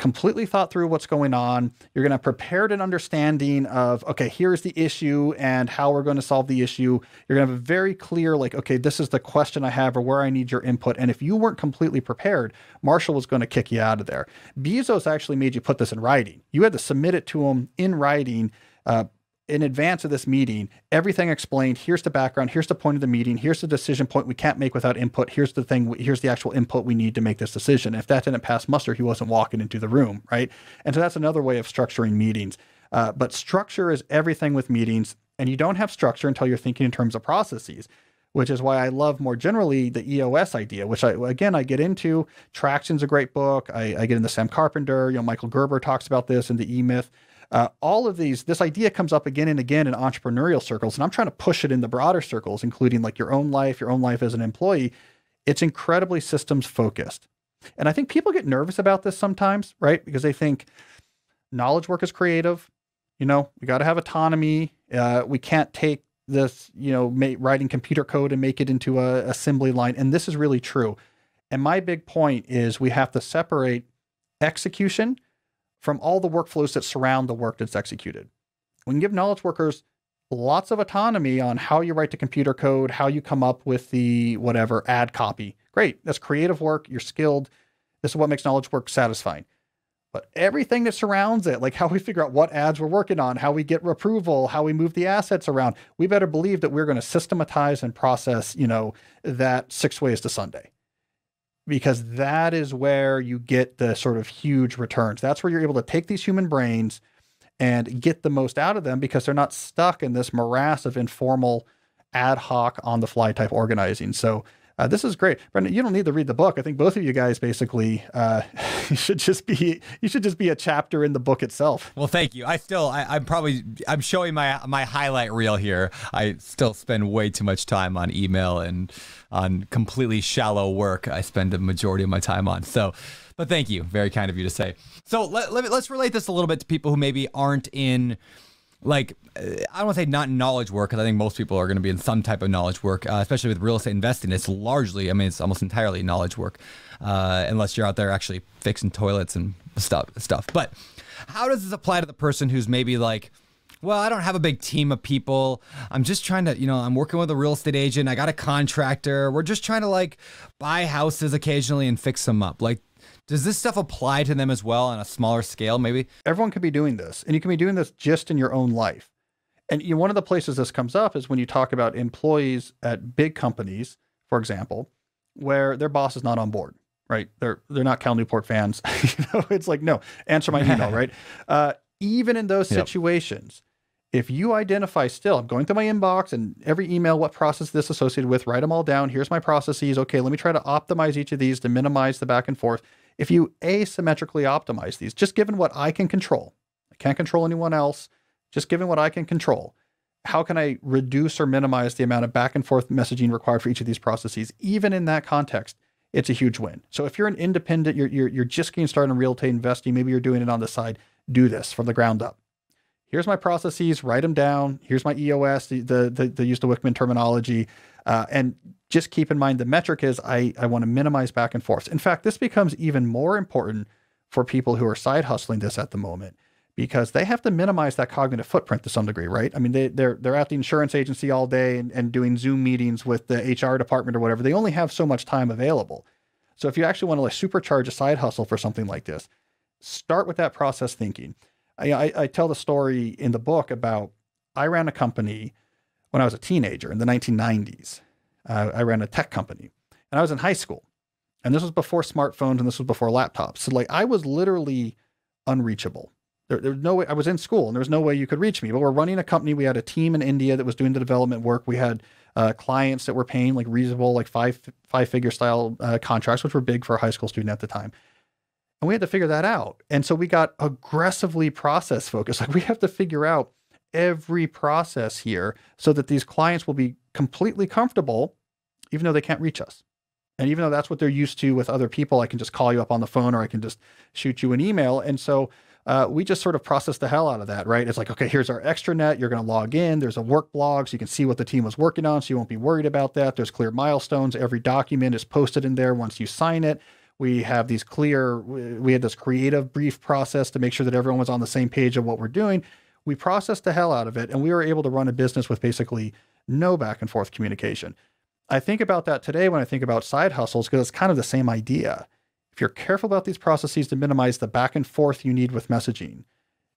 completely thought through what's going on. You're going to have prepared an understanding of, okay, here's the issue and how we're going to solve the issue. You're going to have a very clear, like, okay, this is the question I have or where I need your input. And if you weren't completely prepared, Marshall was going to kick you out of there. Bezos actually made you put this in writing. You had to submit it to him in writing. Uh, in advance of this meeting, everything explained. Here's the background. Here's the point of the meeting. Here's the decision point we can't make without input. Here's the thing. Here's the actual input we need to make this decision. If that didn't pass muster, he wasn't walking into the room, right? And so that's another way of structuring meetings. Uh, but structure is everything with meetings, and you don't have structure until you're thinking in terms of processes which is why I love more generally the EOS idea, which I again I get into. Traction's a great book. I, I get into Sam Carpenter. You know, Michael Gerber talks about this in the E Myth. Uh, all of these, this idea comes up again and again in entrepreneurial circles, and I'm trying to push it in the broader circles, including like your own life, your own life as an employee. It's incredibly systems focused. And I think people get nervous about this sometimes, right? Because they think knowledge work is creative. You know, we got to have autonomy. Uh, we can't take this, you know, ma- writing computer code and make it into a assembly line. And this is really true. And my big point is we have to separate execution from all the workflows that surround the work that's executed. We can give knowledge workers lots of autonomy on how you write the computer code, how you come up with the whatever ad copy. Great, that's creative work, you're skilled. This is what makes knowledge work satisfying. But everything that surrounds it, like how we figure out what ads we're working on, how we get approval, how we move the assets around, we better believe that we're going to systematize and process, you know, that six ways to Sunday because that is where you get the sort of huge returns. That's where you're able to take these human brains and get the most out of them because they're not stuck in this morass of informal ad hoc on the fly type organizing. So uh, this is great, Brendan. You don't need to read the book. I think both of you guys basically uh, [laughs] you should just be you should just be a chapter in the book itself. Well, thank you. I still I, am probably I'm showing my my highlight reel here. I still spend way too much time on email and on completely shallow work. I spend the majority of my time on so. But thank you. Very kind of you to say. So let, let let's relate this a little bit to people who maybe aren't in like uh, I don't want to say not knowledge work because I think most people are going to be in some type of knowledge work, uh, especially with real estate investing. It's largely, I mean, it's almost entirely knowledge work, uh, unless you're out there actually fixing toilets and stuff. Stuff. But how does this apply to the person who's maybe like? Well, I don't have a big team of people. I'm just trying to, you know, I'm working with a real estate agent. I got a contractor. We're just trying to like buy houses occasionally and fix them up. Like, does this stuff apply to them as well on a smaller scale, maybe? Everyone can be doing this, and you can be doing this just in your own life. And you know, one of the places this comes up is when you talk about employees at big companies, for example, where their boss is not on board, right? They're they're not Cal Newport fans. [laughs] you know, it's like no, answer my email, [laughs] right? Uh, even in those situations, yep. if you identify still, I'm going through my inbox and every email, what process this associated with, write them all down. Here's my processes. Okay, let me try to optimize each of these to minimize the back and forth if you asymmetrically optimize these, just given what I can control, I can't control anyone else, just given what I can control, how can I reduce or minimize the amount of back and forth messaging required for each of these processes? Even in that context, it's a huge win. So if you're an independent, you're, you're, you're just getting started in real estate investing, maybe you're doing it on the side, do this from the ground up. Here's my processes, write them down. Here's my EOS, the, the, the, the use the Wickman terminology, uh, and just keep in mind the metric is I, I want to minimize back and forth. In fact, this becomes even more important for people who are side hustling this at the moment because they have to minimize that cognitive footprint to some degree, right? I mean, they, they're they're at the insurance agency all day and, and doing Zoom meetings with the HR department or whatever. They only have so much time available. So if you actually want to like supercharge a side hustle for something like this, start with that process thinking. I, I, I tell the story in the book about I ran a company when I was a teenager in the 1990s uh, I ran a tech company, and I was in high school, and this was before smartphones and this was before laptops. So like I was literally unreachable. There, there was no way I was in school and there was no way you could reach me. But we're running a company. We had a team in India that was doing the development work. We had uh, clients that were paying like reasonable, like five five figure style uh, contracts, which were big for a high school student at the time. And we had to figure that out. And so we got aggressively process focused. [laughs] Like we have to figure out every process here so that these clients will be completely comfortable, even though they can't reach us. And even though that's what they're used to with other people, I can just call you up on the phone or I can just shoot you an email. And so uh, we just sort of process the hell out of that, right? It's like, okay, here's our extranet. You're going to log in. There's a work blog so you can see what the team was working on. So you won't be worried about that. There's clear milestones. Every document is posted in there once you sign it. We have these clear, we had this creative brief process to make sure that everyone was on the same page of what we're doing. We processed the hell out of it and we were able to run a business with basically no back and forth communication. I think about that today when I think about side hustles because it's kind of the same idea. If you're careful about these processes to minimize the back and forth you need with messaging,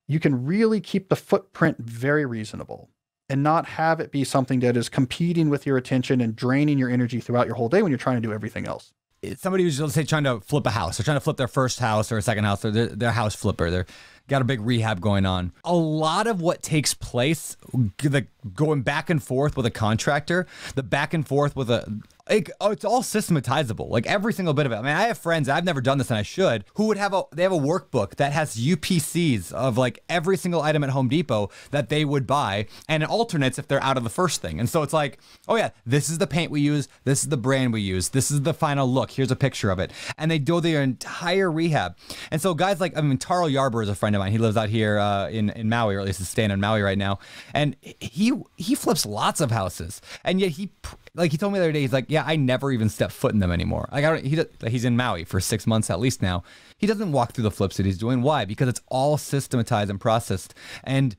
you can really keep the footprint very reasonable and not have it be something that is competing with your attention and draining your energy throughout your whole day when you're trying to do everything else. somebody who's, let's say, trying to flip a house, they're trying to flip their first house or a second house or their, their house flipper, they're got a big rehab going on. A lot of what takes place, the going back and forth with a contractor, the back and forth with a like, oh, it's all systematizable, like every single bit of it. I mean, I have friends, I've never done this and I should, who would have a, they have a workbook that has UPCs of like every single item at Home Depot that they would buy and it alternates if they're out of the first thing. And so it's like, oh yeah, this is the paint we use. This is the brand we use. This is the final look. Here's a picture of it. And they do their entire rehab. And so guys like, I mean, Tarl Yarber is a friend of mine. He lives out here uh, in, in Maui, or at least is staying in Maui right now. And he, he flips lots of houses and yet he, like he told me the other day, he's like, yeah, I never even step foot in them anymore. Like I don't, he, he's in Maui for six months at least now. He doesn't walk through the flips that he's doing. Why? Because it's all systematized and processed. And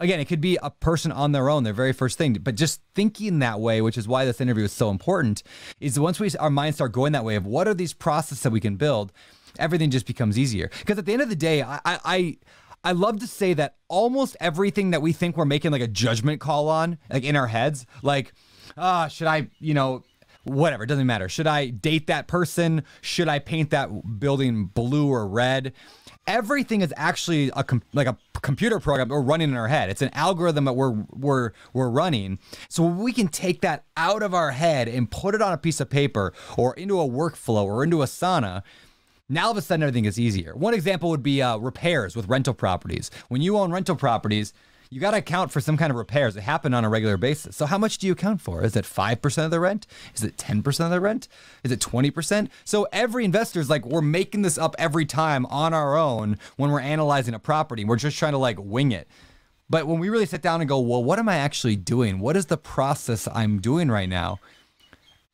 again, it could be a person on their own, their very first thing. But just thinking that way, which is why this interview is so important, is once we our minds start going that way of what are these processes that we can build, everything just becomes easier. Because at the end of the day, I, I I love to say that almost everything that we think we're making like a judgment call on, like in our heads, like ah, should I, you know, whatever, it doesn't matter. Should I date that person? Should I paint that building blue or red? Everything is actually a like a computer program we're running in our head. It's an algorithm that we're we're we're running. So we can take that out of our head and put it on a piece of paper or into a workflow or into a sauna. Now all of a sudden everything is easier. One example would be uh, repairs with rental properties. When you own rental properties, you got to account for some kind of repairs that happen on a regular basis. So how much do you account for? Is it 5% of the rent? Is it 10% of the rent? Is it 20%? So every investor is like, we're making this up every time on our own when we're analyzing a property. We're just trying to like wing it. But when we really sit down and go, well, what am I actually doing? What is the process I'm doing right now?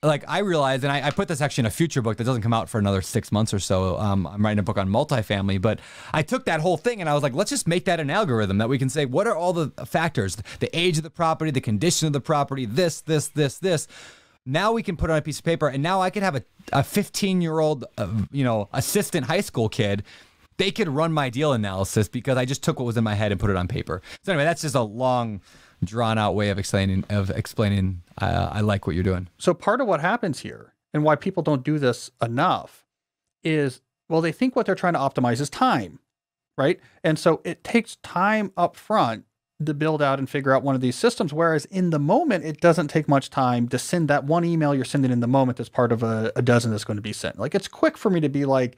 like I realized, and I, I, put this actually in a future book that doesn't come out for another six months or so. Um, I'm writing a book on multifamily, but I took that whole thing and I was like, let's just make that an algorithm that we can say, what are all the factors, the age of the property, the condition of the property, this, this, this, this. Now we can put on a piece of paper, and now I could have a, a 15 year old, uh, you know, assistant high school kid they could run my deal analysis because I just took what was in my head and put it on paper. So anyway, that's just a long drawn out way of explaining of explaining uh, I like what you're doing. So part of what happens here and why people don't do this enough is well they think what they're trying to optimize is time, right? And so it takes time up front to build out and figure out one of these systems whereas in the moment it doesn't take much time to send that one email you're sending in the moment as part of a, a dozen that's going to be sent. Like it's quick for me to be like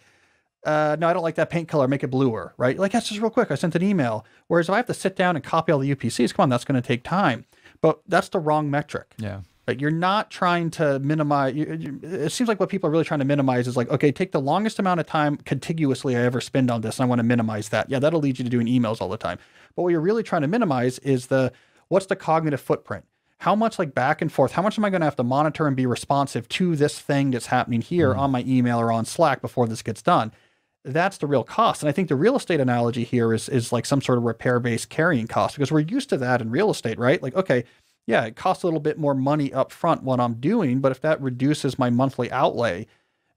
uh, no, I don't like that paint color, make it bluer, right? Like, that's just real quick. I sent an email. Whereas if I have to sit down and copy all the UPCs, come on, that's going to take time. But that's the wrong metric. Yeah. Like, you're not trying to minimize. It seems like what people are really trying to minimize is like, okay, take the longest amount of time contiguously I ever spend on this. And I want to minimize that. Yeah, that'll lead you to doing emails all the time. But what you're really trying to minimize is the what's the cognitive footprint? How much like back and forth? How much am I going to have to monitor and be responsive to this thing that's happening here mm-hmm. on my email or on Slack before this gets done? that's the real cost. And I think the real estate analogy here is is like some sort of repair based carrying cost because we're used to that in real estate, right? Like, okay, yeah, it costs a little bit more money up front what I'm doing, but if that reduces my monthly outlay,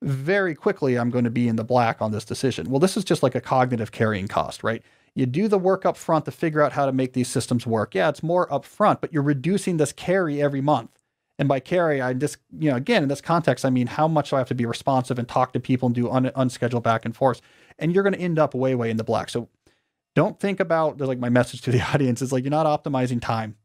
very quickly I'm going to be in the black on this decision. Well, this is just like a cognitive carrying cost, right? You do the work up front to figure out how to make these systems work. Yeah, it's more up front, but you're reducing this carry every month. And by carry, I just, you know, again, in this context, I mean, how much do I have to be responsive and talk to people and do un- unscheduled back and forth? And you're going to end up way, way in the black. So don't think about, like, my message to the [laughs] audience is like, you're not optimizing time,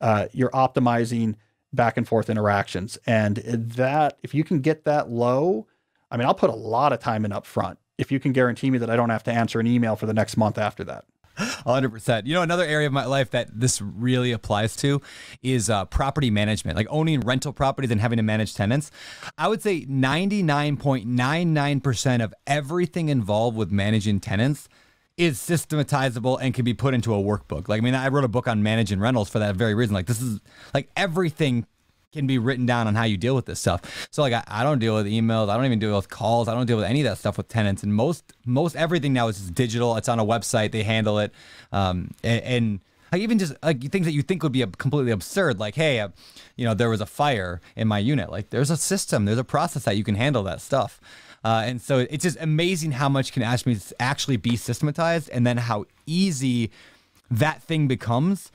uh, you're optimizing back and forth interactions. And that, if you can get that low, I mean, I'll put a lot of time in upfront if you can guarantee me that I don't have to answer an email for the next month after that. 100%. You know, another area of my life that this really applies to is uh, property management, like owning rental properties and having to manage tenants. I would say 99.99% of everything involved with managing tenants is systematizable and can be put into a workbook. Like, I mean, I wrote a book on managing rentals for that very reason. Like, this is like everything can be written down on how you deal with this stuff. So like I, I, don't deal with emails, I don't even deal with calls, I don't deal with any of that stuff with tenants. And most most everything now is digital. It's on a website. They handle it. Um, and, and even just like things that you think would be completely absurd, like hey, uh, you know, there was a fire in my unit. Like there's a system, there's a process that you can handle that stuff. Uh, and so it's just amazing how much can actually be systematized, and then how easy that thing becomes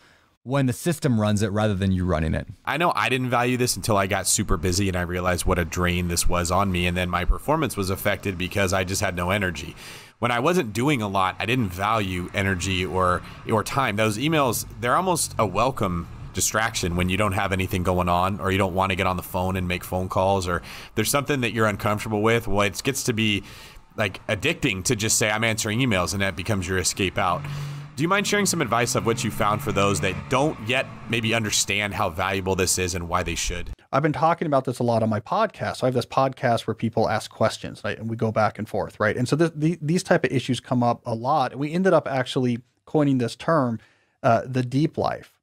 when the system runs it rather than you running it. I know I didn't value this until I got super busy and I realized what a drain this was on me. And then my performance was affected because I just had no energy. When I wasn't doing a lot, I didn't value energy or, or time. Those emails, they're almost a welcome distraction when you don't have anything going on or you don't want to get on the phone and make phone calls or there's something that you're uncomfortable with. Well, it gets to be like addicting to just say, I'm answering emails and that becomes your escape out. Do you mind sharing some advice of what you found for those that don't yet maybe understand how valuable this is and why they should? I've been talking about this a lot on my podcast. So I have this podcast where people ask questions right? and we go back and forth, right? And so the, the, these type of issues come up a lot. We ended up actually coining this term, uh, the deep life,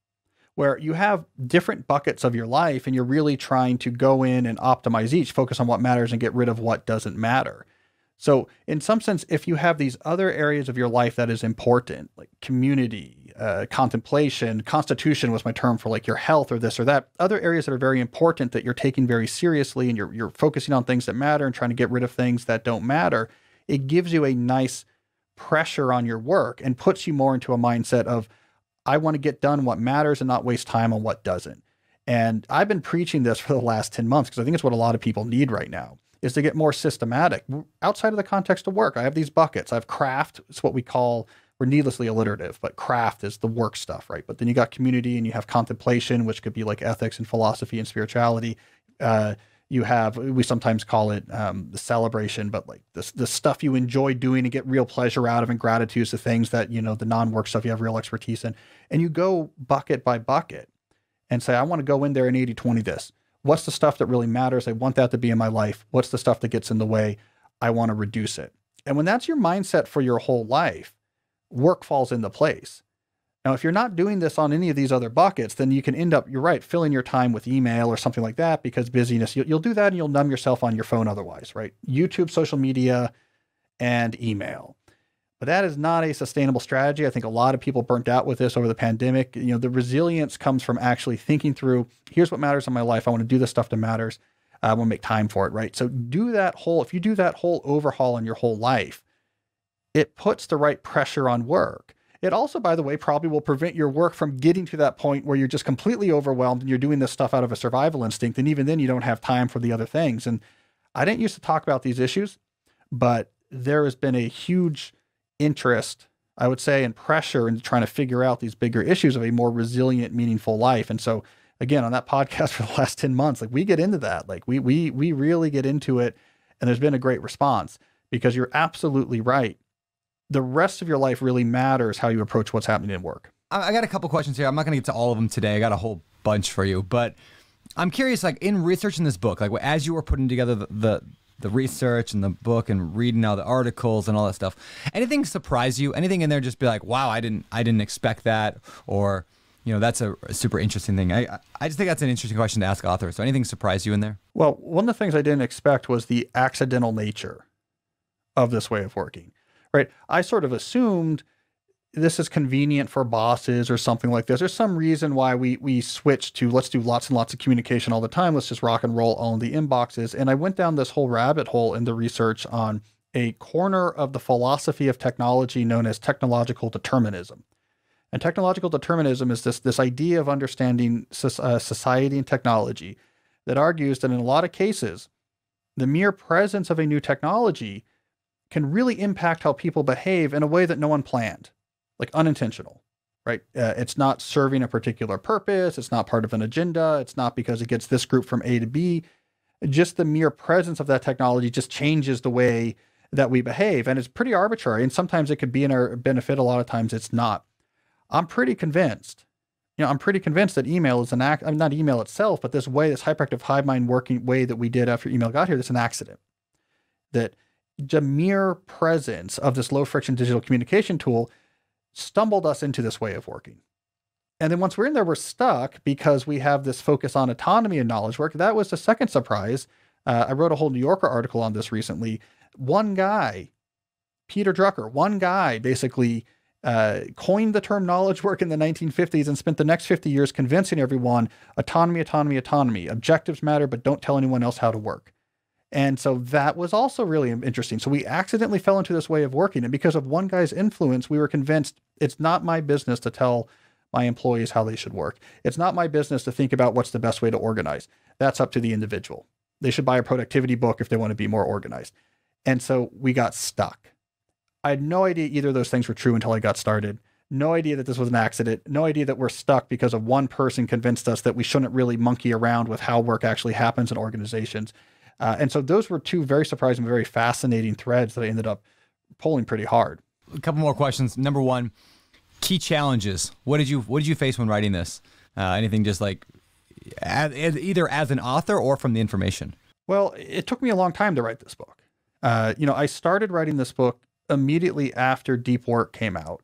where you have different buckets of your life and you're really trying to go in and optimize each, focus on what matters and get rid of what doesn't matter. So, in some sense, if you have these other areas of your life that is important, like community, uh, contemplation, constitution was my term for like your health or this or that, other areas that are very important that you're taking very seriously and you're, you're focusing on things that matter and trying to get rid of things that don't matter, it gives you a nice pressure on your work and puts you more into a mindset of, I want to get done what matters and not waste time on what doesn't. And I've been preaching this [laughs] for the last 10 months because I think it's what a lot of people need right now is to get more systematic outside of the context of work. I have these buckets. I have craft. It's what we call we're needlessly alliterative, but craft is the work stuff, right? But then you got community and you have contemplation, which could be like ethics and philosophy and spirituality. Uh, you have we sometimes call it um, the celebration, but like the the stuff you enjoy doing and get real pleasure out of, and gratitude is the things that you know the non-work stuff you have real expertise in, and you go bucket by bucket and say, I want to go in there and 80 20 this what's the stuff that really matters? I want that to be in my life. What's the stuff that gets in the way? I want to reduce it. And when that's your mindset for your whole life, work falls into place. Now, if you're not doing this on any of these other buckets, then you can end up, you're right, filling your time with email or something like that because busyness, you'll, you'll do that and you'll numb yourself on your phone otherwise, right? YouTube, social media, and email. But that is not a sustainable strategy. I think a lot of people burnt out with this over the pandemic. You know, the resilience comes from actually thinking through here's what matters in my life. I want to do the stuff that matters. I want to make time for it, right? So do that whole, if you do that whole overhaul in your whole life, it puts the right pressure on work. It also, by the way, probably will prevent your work from getting to that point where you're just completely overwhelmed and you're doing this stuff out of a survival instinct. And even then, you don't have time for the other things. And I didn't used to talk about these issues, but there has been a huge interest, I would say, and pressure and trying to figure out these bigger issues of a more resilient, meaningful life. And so, again, on that [laughs] podcast for the last 10 months, like we get into that. Like we we we really get into it. And there's been a great response because you're absolutely right. The rest of your life really matters how you approach what's happening in work. I got a couple questions here. I'm not going to get to all of them today. I got a whole bunch for you, but I'm curious, like in researching this book, like as you were putting together the, the the research and the book and reading all the articles and all that stuff. Anything surprise you? Anything in there just be like, wow, I didn't I didn't expect that or you know that's a, a, super interesting thing. I I just think that's an interesting question to ask authors. So anything surprise you in there? Well, one of the things I didn't expect was the accidental nature of this way of working. Right? I sort of assumed this is convenient for bosses or something like this. There's some reason why we we switched to let's do lots and lots of communication all the time. Let's just rock and roll on the inboxes. And I went down this whole rabbit hole in the research on a corner of the philosophy of technology known as technological determinism. And technological determinism is this this idea of understanding uh, society and technology that argues that in a lot of cases, the mere presence of a new technology can really impact how people behave in a way that no one planned like unintentional, right? Uh, it's not serving a particular purpose. It's not part of an agenda. It's not because it gets this group from A to B. Just the mere presence of that technology just changes the way that we behave. And it's pretty arbitrary. And sometimes it could be in our benefit. A lot of times it's not. I'm pretty convinced, you know, I'm pretty convinced that email is an act, I'm mean, not email itself, but this way, this hyperactive hive mind working way that we did after email got here, that's an accident. That the mere presence of this low friction digital communication tool stumbled us into this way of working. And then once we're in there, we're stuck because we have this focus on autonomy and knowledge work. That was the second surprise. Uh, I wrote a whole New Yorker article on this recently. One guy, Peter Drucker, one guy basically uh, coined the term knowledge work in the 1950s and spent the next 50 years convincing everyone autonomy, autonomy, autonomy. Objectives matter, but don't tell anyone else how to work. And so that was also really interesting. So we accidentally fell into this way of working. And because of one guy's influence, we were convinced it's not my business to tell my employees how they should work. It's not my business to think about what's the best way to organize. That's up to the individual. They should buy a productivity book if they want to be more organized. And so we got stuck. I had no idea either of those things were true until I got started. No idea that this was an accident. No idea that we're stuck because of one person convinced us that we shouldn't really monkey around with how work actually happens in organizations. Uh, and so those were two very surprising, very fascinating threads that I ended up pulling pretty hard. A couple more questions. Number one, key challenges. What did you What did you face when writing this? Uh, anything just like as, as, either as an author or from the information? Well, it took me a long time to write this book. Uh, you know, I started writing this book immediately after Deep Work came out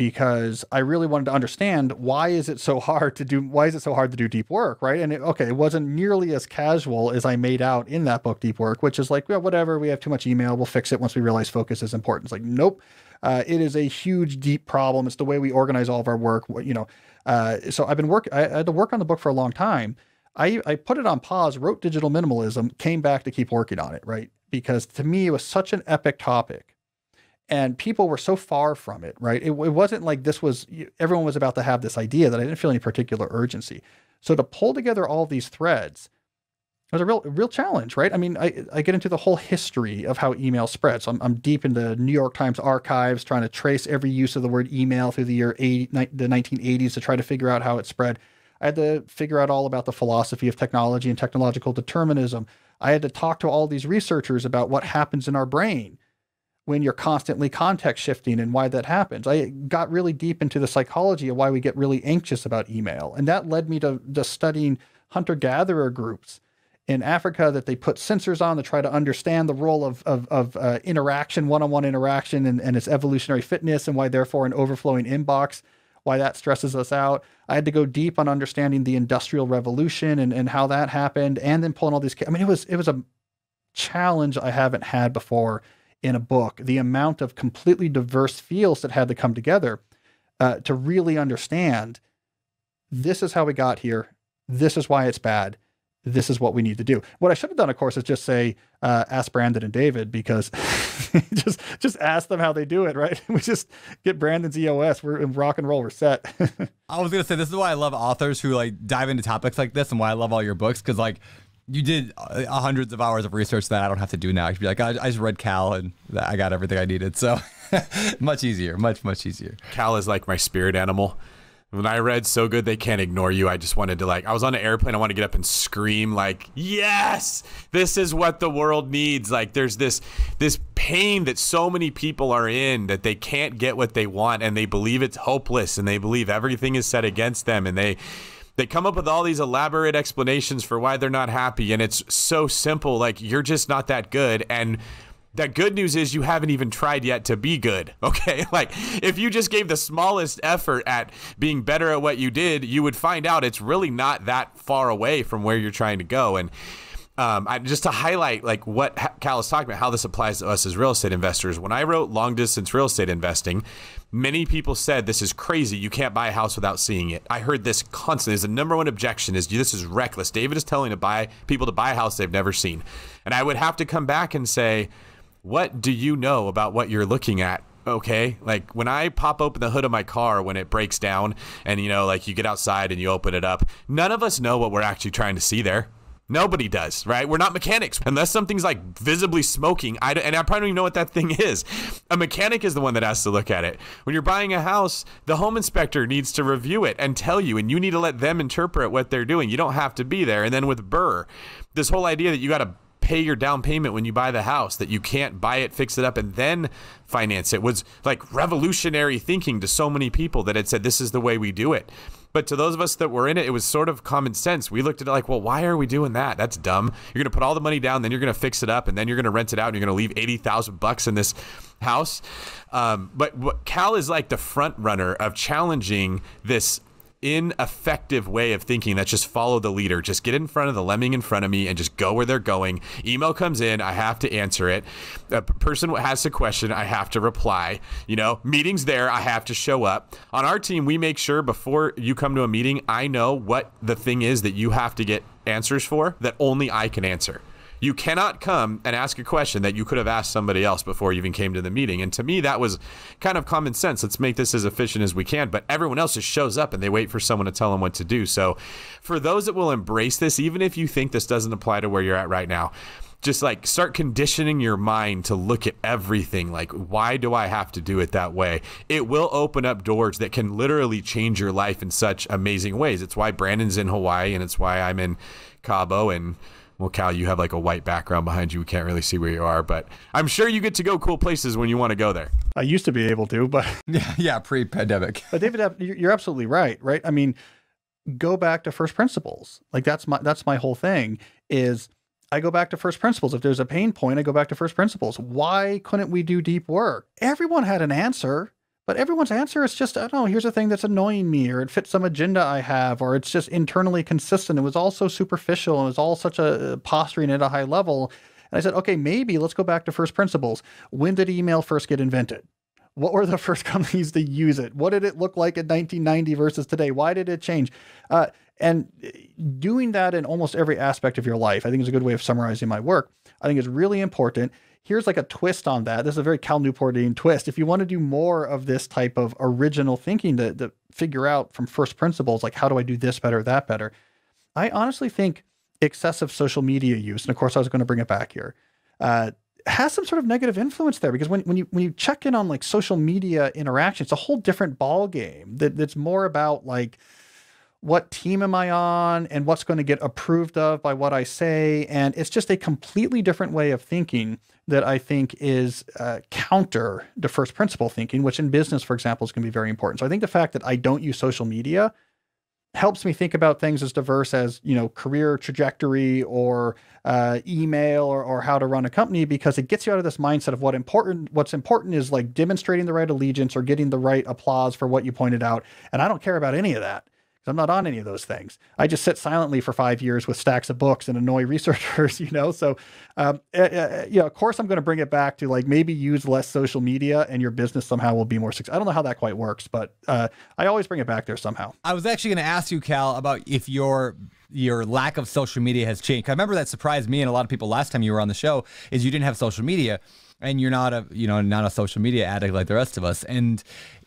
because I really wanted to understand why is it so hard to do why is it so hard to do deep work, right? And it, okay, it wasn't nearly as casual as I made out in that book, Deep Work, which is like, well, whatever, we have too much email, we'll fix it once we realize focus is important. It's like, nope, uh, it is a huge deep problem. It's the way we organize all of our work, you know. Uh, so I've been work, I, I had to work on the book for a long time. I, I put it on pause, wrote digital minimalism, came back to keep working on it, right? Because to me, it was such an epic topic and people were so far from it, right? It, it, wasn't like this was, everyone was about to have this idea that I didn't feel any particular urgency. So to pull together all these threads was a real, real challenge, right? I mean, I, I get into the whole history of how email spreads. So I'm, I'm deep New York Times archives, trying to trace every use of the word email through the year 80, the 1980s to try to figure out how it spread. I had to figure out all about the philosophy of technology and technological determinism. I had to talk to all these researchers about what happens in our brain when you're constantly context shifting and why that happens. I got really deep into the psychology of why we get really anxious about email. And that led me to, to studying hunter gatherer groups in Africa that they put sensors on to try to understand the role of, of, of uh, interaction, one on one interaction, and, and its evolutionary fitness, and why, therefore, an overflowing inbox. Why that stresses us out. I had to go deep on understanding the Industrial Revolution and, and how that happened, and then pulling all these. I mean, it was it was a challenge I haven't had before in a book, the amount of completely diverse fields that had to come together uh, to really understand this is how we got here. This is why it's bad. This is what we need to do. What I should have done, of course, is just say, uh, ask Brandon and David because [laughs] just just ask them how they do it, right? [laughs] We just get Brandon's EOS. We're in rock and roll. We're set. [laughs] I was gonna say this is why I love authors who like dive into topics like this, and why I love all your books because like you did uh, uh, hundreds of hours of research that I don't have to do now. I could be like, I, I just read Cal and I got everything I needed. So [laughs] much easier, much, much easier. Cal is like my spirit animal. When I read So Good They Can't Ignore You, I just wanted to like, I was on an airplane. I wanted to get up and scream like, yes, this is what the world needs. Like there's this, this pain that so many people are in that they can't get what they want and they believe it's hopeless and they believe everything is set against them and they, they come up with all these elaborate explanations for why they're not happy, and it's so simple. Like, you're just not that good. And the good news is you haven't even tried yet to be good. [laughs] Okay. Like, if you just gave the smallest effort at being better at what you did, you would find out it's really not that far away from where you're trying to go. And, um, I, just to highlight like what Cal is talking about, how this applies to us as real estate investors. When I wrote long distance real estate investing, many people said this is crazy. You can't buy a house without seeing it. I heard this constantly. the number one objection is this is reckless. David is telling to buy people to buy a house they've never seen, and I would have to come back and say, what do you know about what you're looking at? okay. Like when I pop open the hood of my car when it breaks down and you know, like you get outside and you open it up, none of us know what we're actually trying to see there. Nobody does, right? We're not mechanics. [laughs] Unless something's like visibly smoking, I, and I probably don't even know what that thing [laughs] is. A mechanic is the one that has to look at it. When you're buying a house, the home inspector needs to review it and tell you, and you need to let them interpret what they're doing. You don't have to be there. And then with Burr, this whole idea that you got to pay your down payment when you buy the house, that you can't buy it, fix it up, and then finance it was like revolutionary thinking to so many people that had said, this is the way we do it. But to those of us that were in it, it was sort of common sense. We looked at it like, well, why are we doing that? That's dumb. You're going to put all the money down, then you're going to fix it up, and then you're going to rent it out, and you're going to leave 80,000 bucks in this house. Um, but what, Cal is like the front runner of challenging this ineffective way of thinking that's just follow the leader. Just get in front of the lemming in front of me and just go where they're going. Email comes in, I have to answer it. A person has a question, I have to reply. You know, meetings there, I have to show up. On our team, we make sure before you come to a meeting, I know what the thing is that you have to get answers for that only I can answer. You cannot come and ask a question that you could have asked somebody else before you even came to the meeting. And to me, that was kind of common sense. Let's make this as efficient as we can. But everyone else just shows up and they wait for someone to tell them what to do. So for those that will embrace this, even if you think this doesn't apply to where you're at right now, just like start conditioning your mind to look at everything like why do i have to do it that way it will open up doors that can literally change your life in such amazing ways it's why brandon's in hawaii and it's why i'm in cabo and well, Cal, you have like a white background behind you. We can't really see where you are, but I'm sure you get to go cool places when you want to go there. I used to be able to, but yeah, [laughs] yeah pre-pandemic. but David, you're absolutely right. Right? I mean, go back to first principles. Like that's my that's my whole thing is I go back to first principles. If there's a pain point, I go back to first principles. Why couldn't we do deep work? Everyone had an answer. But everyone's answer is just, I don't know, here's a thing that's annoying me, or it fits some agenda I have, or it's just internally consistent. It was all so superficial and it was all such a uh, posturing at a high level. And I said, okay, maybe let's go back to first principles. When did email first get invented? What were the [laughs] first companies to use it? What did it look like in 1990 versus today? Why did it change? Uh, and uh, doing that in almost every aspect of your life, I think is a good way of summarizing my work. I think is really important. Here's like a twist on that. This is a very Cal Newportian twist. If you want to do more of this type of original thinking to, to figure out from first principles, like how do I do this better, that better, I honestly think excessive social media use, and of course I was going to bring it back here, uh, has some sort of negative influence there because when, when you when you check in on like social media interaction, it's a whole different ball game that, that's more about like what team am I on and what's going to get approved of by what I say. And it's just a completely different way of thinking that I think is uh, counter to first principle thinking, which in business, for example, is going to be very important. So I think the fact that I don't use social media helps me think about things as diverse as you know career trajectory or uh, email or, or how to run a company because it gets you out of this mindset of what important what's important is like demonstrating the right allegiance or getting the right applause for what you pointed out and i don't care about any of that I'm not on any of those things. I just sit silently for five years with stacks of books and annoy [laughs] researchers, you know? So, um, uh, you know, of course, I'm going to bring it back to like maybe use less social media and your business somehow will be more successful. I don't know how that quite works, but uh, I always bring it back there somehow. I was actually going to ask you, Cal, about if your your lack of social media has changed. I remember that surprised me and a lot of people last time you were on the show is you didn't have social media and you're not a you know not a social media addict like the rest of us and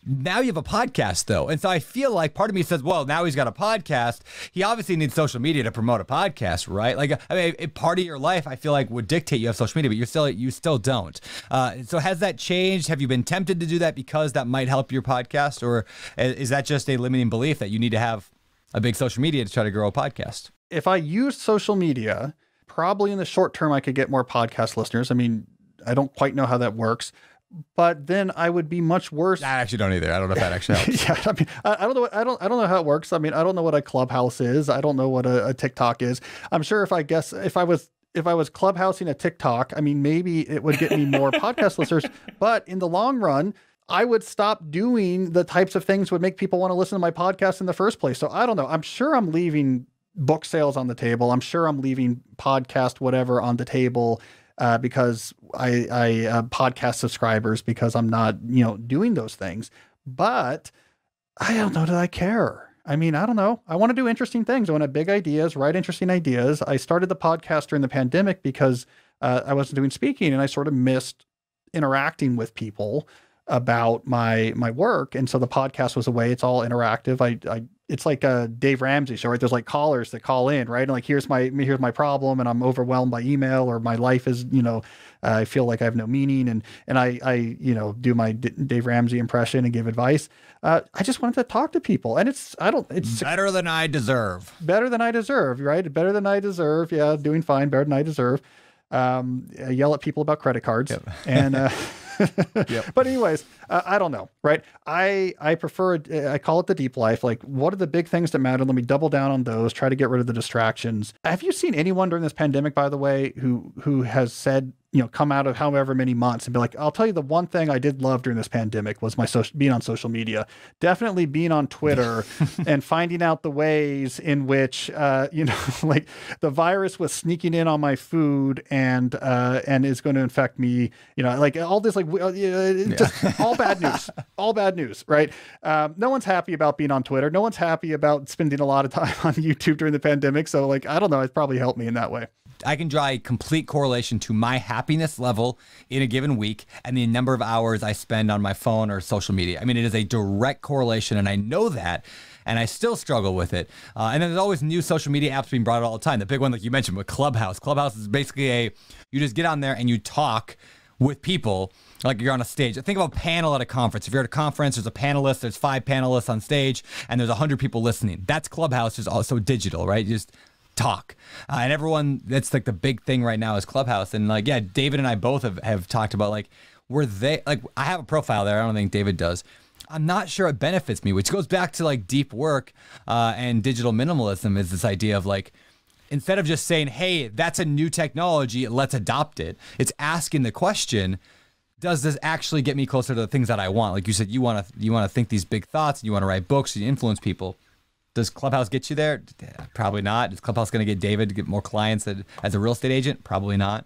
now you have a podcast though. And so I feel like part of me says, well, now he's got a podcast. He obviously needs social media to promote a podcast, right? Like I mean, part of your life I feel like would dictate you have social media, but you still you still don't. Uh, so has that changed? Have you been tempted to do that because that might help your podcast or uh, is that just a limiting belief that you need to have a big social media to try to grow a podcast? If I use social media, probably in the short term I could get more podcast listeners. I mean, I don't quite know how that works but then I would be much worse. I actually don't either. I don't know if that actually [laughs] helps. yeah, I mean, I, I, don't know. What, I don't. I don't know how it works. I mean, I don't know what a clubhouse is. I don't know what a, a TikTok is. I'm sure if I guess if I was if I was clubhousing a TikTok, I mean, maybe it would get me more [laughs] podcast listeners. But in the long run, I would stop doing the types of things would make people want to listen to my podcast in the first place. So I don't know. I'm sure I'm leaving book sales on the table. I'm sure I'm leaving podcast whatever on the table uh, because I, I uh, podcast subscribers because I'm not, you know, doing those things. But I don't know that I care. I mean, I don't know. I want to do interesting things. I want to big ideas, write interesting ideas. I started the podcast during the pandemic because uh, I wasn't doing speaking and I sort of missed interacting with people about my my work and so the podcast was a way it's all interactive i, I it's like a dave ramsey show right there's like callers that call in right and like here's my here's my problem and i'm overwhelmed by email or my life is you know uh, i feel like i have no meaning and and i i you know do my D- dave ramsey impression and give advice uh, i just wanted to talk to people and it's i don't it's better than i deserve better than i deserve right better than i deserve yeah doing fine better than i deserve um, uh, yell at people about credit cards, yep. and. Uh, yep. [laughs] [laughs] But anyways, uh, I don't know, right? I I prefer uh, I call it the deep life. Like, what are the big things that matter? Let me double down on those. Try to get rid of the distractions. Have you seen anyone during this pandemic, by the way, who who has said you know come out of however many months and be like i'll tell you the one thing i did love during this pandemic was my social being on social media definitely being on twitter [laughs] and finding out the ways in which uh, you know [laughs] like the virus was sneaking in on my food and uh, and is going to infect me you know like all this like uh, uh just yeah. all bad [laughs] news all bad news right um, no one's happy about being on twitter no one's happy about spending a lot of time on youtube during the pandemic so like i don't know it probably helped me in that way I can draw a complete correlation to my happiness level in a given week and the number of hours I spend on my phone or social media. I mean, it is a direct correlation, and I know that and I still struggle with it. Uh, and then there's always new social media apps being brought out all the time. The big one, like you mentioned, with Clubhouse. Clubhouse is basically a you just get on there and you talk with people like you're on a stage. Think of a panel at a conference. If you're at a conference, there's a panelist, there's five panelists on stage, and there's 100 people listening. That's Clubhouse, It's also digital, right? You just talk. Uh, and everyone, that's like the big thing right now is Clubhouse. And like, yeah, David and I both have, have talked about like, were they like, I have a profile there. I don't think David does. I'm not sure it benefits me, which goes back to like deep work uh, and digital minimalism is this idea of like, instead of just saying, hey, that's a new technology, let's adopt it, it's asking the question, does this actually get me closer to the things that I want? Like you said, you want to you want to think these big thoughts, and you want to write books, and you influence people. Does Clubhouse get you there? Uh, probably not. Is Clubhouse going to get David to get more clients as a real estate agent? Probably not.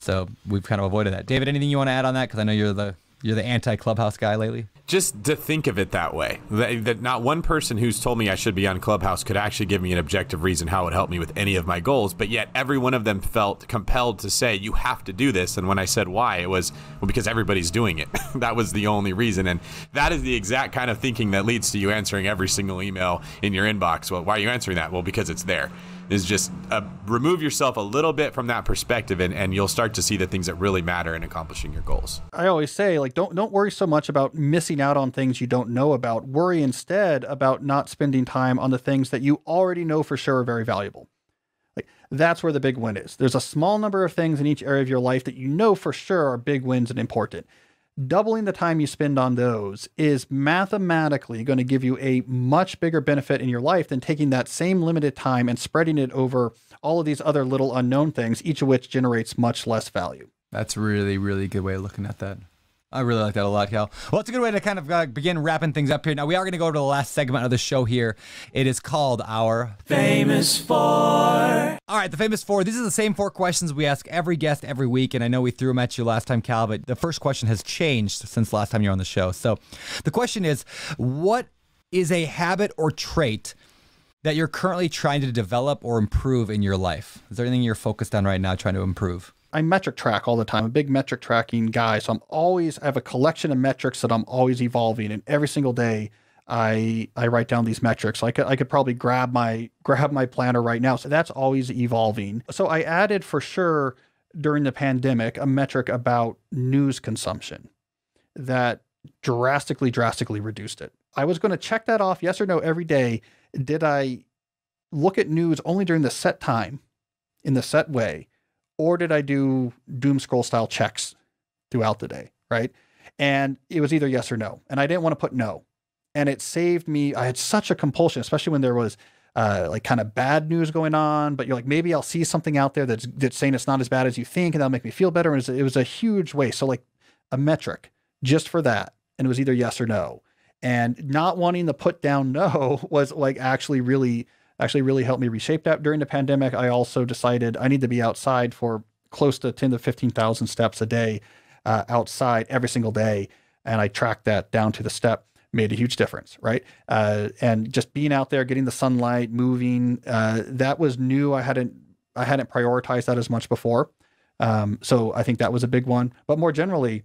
So we've kind of avoided that. David, anything you want to add on that? Because I know you're the you're the anti Clubhouse guy lately? Just to think of it that way, that, that, not one person who's told me I should be on Clubhouse could actually give me an objective reason how it helped me with any of my goals, but yet every one of them felt compelled to say, you have to do this. And when I said why, it was, well, because everybody's doing it. [laughs] that was the only reason. And that is the exact kind of thinking that leads to you answering every single email in your inbox. Well, why are you answering that? Well, because it's there is just uh, remove yourself a little bit from that perspective and, and you'll start to see the things that really matter in accomplishing your goals i always say like don't don't worry so much about missing out on things you don't know about worry instead about not spending time on the things that you already know for sure are very valuable like that's where the big win is there's a small number of things in each area of your life that you know for sure are big wins and important doubling the time you spend on those is mathematically going to give you a much bigger benefit in your life than taking that same limited time and spreading it over all of these other little unknown things, each of which generates much less value. That's really, really good way of looking at that. I really like that a lot, Cal. Well, it's a good way to kind of uh, begin wrapping things up here. Now, we are going to go to the last segment of the show here. It is called our Famous Four. All right, the Famous Four. These are the same four questions we ask every guest every week. And I know we threw them at you last time, Cal, but the first question has changed since last time you're on the show. So the question is what is a habit or trait that you're currently trying to develop or improve in your life? Is there anything you're focused on right now trying to improve? I metric track all the time. I'm a big metric tracking guy, so I'm always I have a collection of metrics that I'm always evolving, and every single day I I write down these metrics. I could I could probably grab my grab my planner right now. So that's always evolving. So I added for sure during the pandemic a metric about news consumption that drastically drastically reduced it. I was going to check that off yes or no every day. Did I look at news only during the set time in the set way? or did I do doom scroll style checks throughout the day, right? And it was either yes or no. And I didn't want to put no. And it saved me. I had such a compulsion, especially when there was uh, like kind of bad news going on, but you're like, maybe I'll see something out there that's, that's saying it's not as bad as you think and that'll make me feel better. And it was, it was a huge way. So, like a metric just for that. And it was either yes or no. And not wanting to put down [laughs] no was like actually really actually really helped me reshape that during the pandemic. I also decided I need to be outside for close to 10 to 15,000 steps a day uh, outside every single day. And I tracked that down to the step made a huge difference, right? Uh, and just being out there, getting the sunlight, moving, uh, that was new. I hadn't, I hadn't prioritized that as much before. Um, so I think that was a big one, but more generally,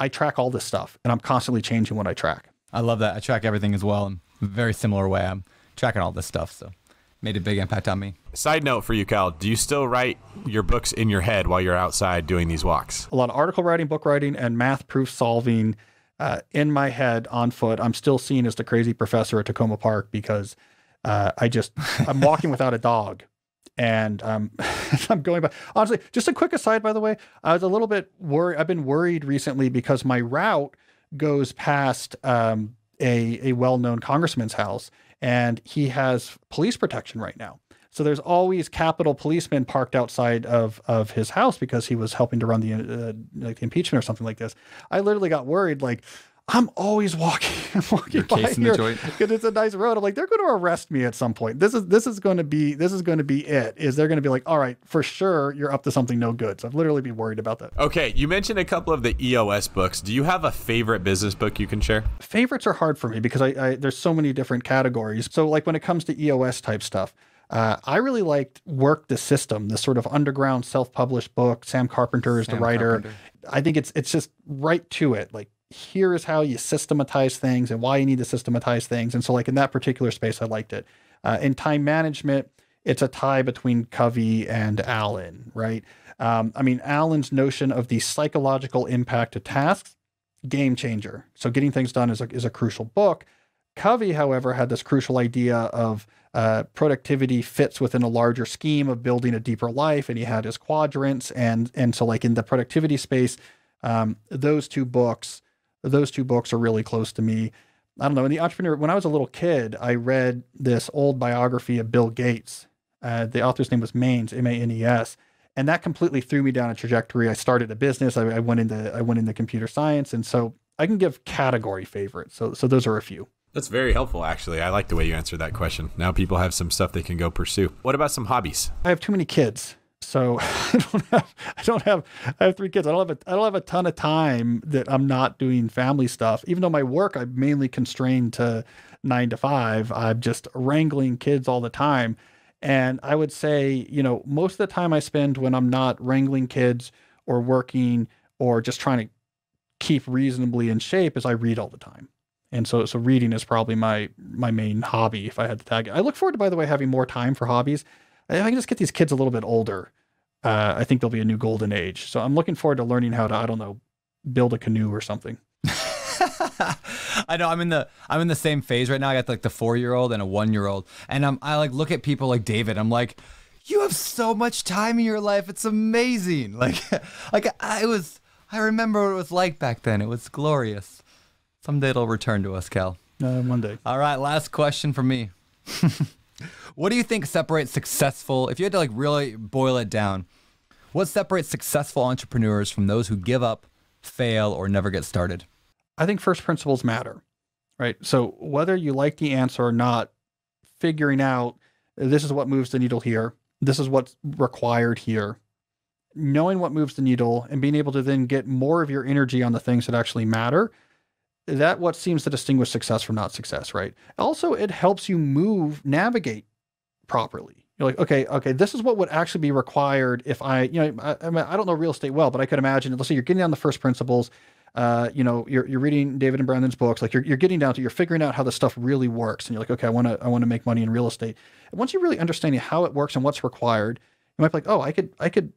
I track all this stuff and I'm constantly changing what I track. I love that. I track everything as well in very similar way. I'm tracking all this stuff. So made a big impact on me. Side note for you, Cal: do you still write your books in your head while you're outside doing these walks? A lot of article writing, book writing, and math proof solving uh, in my head on foot. I'm still seen as the crazy professor at Tacoma Park because uh, I just, I'm [laughs] walking without a dog. And um, [laughs] I'm going by. Honestly, just a quick aside, by the way, I was a little bit worried. I've been worried recently because my route goes past um, a, a well known congressman's house and he has police protection right now. So there's always Capitol policemen parked outside of, of his house because he was helping to run the uh, like the impeachment or something like this. I literally got worried, like, I'm always walking, I'm [laughs] walking You're by here because it's a nice road. I'm like, they're going to arrest me at some point. This is this is going to be this is going to be it. Is they're going to be like, all right, for sure, you're up to something no good. So I've literally been worried about that. Okay, you mentioned a couple of the EOS books. Do you have a favorite business book you can share? Favorites are hard for me because I, I there's so many different categories. So like when it comes to EOS type stuff. Uh, I really liked Work the System, this sort of underground self-published book. Sam Carpenter is Sam the writer. Carpenter. I think it's it's just right to it. Like here is how you systematize things and why you need to systematize things. And so, like in that particular space, I liked it. Uh, in time management, it's a tie between Covey and Allen, right? Um, I mean, Allen's notion of the psychological impact of tasks, game changer. So, getting things done is a, is a crucial book. Covey, however, had this crucial idea of uh, productivity fits within a larger scheme of building a deeper life, and he had his quadrants, and and so like in the productivity space, um, those two books those two books are really close to me. I don't know. And the entrepreneur, when I was a little kid, I read this old biography of Bill Gates. Uh, the author's name was Maines, M-A-N-E-S, and that completely threw me down a trajectory. I started a business. I, I went into I went into computer science, and so I can give category favorites. So so those are a few. That's very helpful, actually. I like the way you answered that question. Now people have some stuff they can go pursue. What about some hobbies? I have too many kids. So [laughs] I don't have I don't have I have three kids. I don't have a I don't have a ton of time that I'm not doing family stuff. Even though my work I'm mainly constrained to nine to five. I'm just wrangling kids all the time. And I would say, you know, most of the time I spend when I'm not wrangling kids or working or just trying to keep reasonably in shape is I read all the time. And so, so reading is probably my my main hobby if I had to tag it. I look forward to, by the way, having more time for hobbies if I can just get these kids a little bit older, uh, I think there'll be a new golden age. So I'm looking forward to learning how to, I don't know, build a canoe or something. [laughs] I know I'm in the I'm in the same phase right now. I got like the four year old and a one year old, and I'm I like look at people like David. I'm like, you have so much time in your life. It's amazing. [laughs] Like, like I was I remember what it was like back then. It was glorious. Someday it'll return to us, Cal. Uh, one day. All right, last question for me. [laughs] What do you think separates successful, if you had to like really boil it down, what separates successful entrepreneurs from those who give up, fail, or never get started? I think first principles matter, right? So whether you like the answer or not, figuring out this is what moves the needle here, this is what's required here, knowing what moves the needle and being able to then get more of your energy on the things that actually matter that what seems to distinguish success from not success right also it helps you move navigate properly. You're like, okay, okay, this is what would actually be required if I, you know, I, I, mean, I don't know real estate well, but I could imagine. Let's say you're getting down the first principles. Uh, you know, you're, you're reading David and Brandon's books. Like you're, you're getting down to, you're figuring out how this stuff really works, and you're like, okay, I want to, I want to make money in real estate. And once you really understand how it works and what's required, you might be like, oh, I could, I could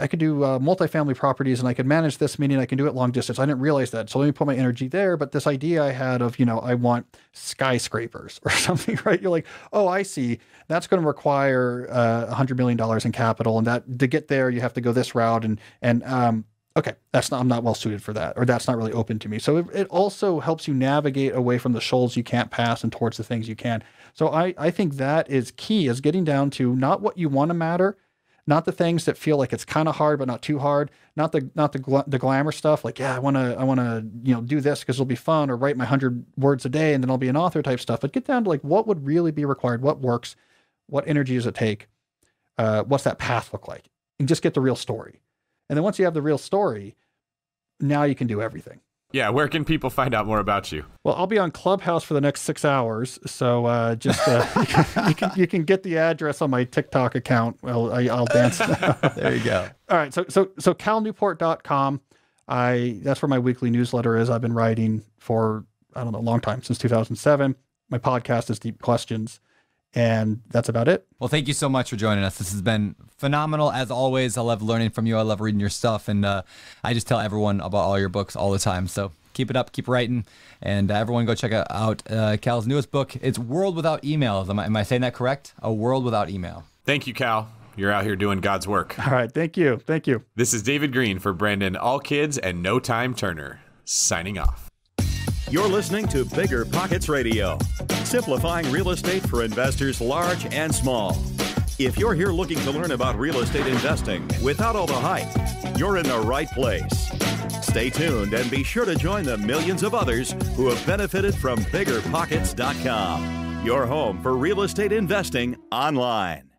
I could do uh, multifamily properties and I could manage this, meaning I can do it long distance. I didn't realize that. So let me put my energy there. But this idea I had of, you know, I want skyscrapers [laughs] or something, right? You're like, oh, I see. That's going to require uh, $100 million in capital. And that to get there, you have to go this route. And, and, um, okay, that's not, I'm not well suited for that, or that's not really open to me. So it, it also helps you navigate away from the shoals you can't pass and towards the things you can. So I, I think that is key is getting down to not what you want to matter, not the things that feel like it's kind of hard but not too hard not the not the gl- the glamour stuff like yeah i want to i want to you know do this because it'll be fun or write my 100 words a day and then i'll be an author type stuff but get down to like what would really be required what works what energy does it take uh, what's that path look like and just get the real story and then once you have the real story now you can do everything yeah, where can people find out more about you? Well, I'll be on Clubhouse for the next six hours, so uh, just uh, [laughs] you, can, you, can, you, can, get the address on my TikTok account. Well, I, will dance. [laughs] there you go. All right, so so so calnewport.com. I that's where my weekly newsletter is. I've been writing for I don't know a long time since 2007. My podcast is Deep Questions. And that's about it. Well, thank you so much for joining us. This has been phenomenal as always. I love learning from you. I love reading your stuff. And uh, I just tell everyone about all your books all the time. So keep it up, keep writing, and uh, everyone go check out uh, Cal's newest book. It's World Without Emails. Am I, am I, saying that correct? A World Without Email. Thank you, Cal. You're out here doing God's work. All right. Thank you. Thank you. This is David Green for Brandon All Kids and No Time Turner, signing off. You're listening to Bigger Pockets Radio, simplifying real estate for investors large and small. If you're here looking to learn about real estate investing without all the hype, you're in the right place. Stay tuned and be sure to join the millions of others who have benefited from biggerpockets.com, your home for real estate investing online.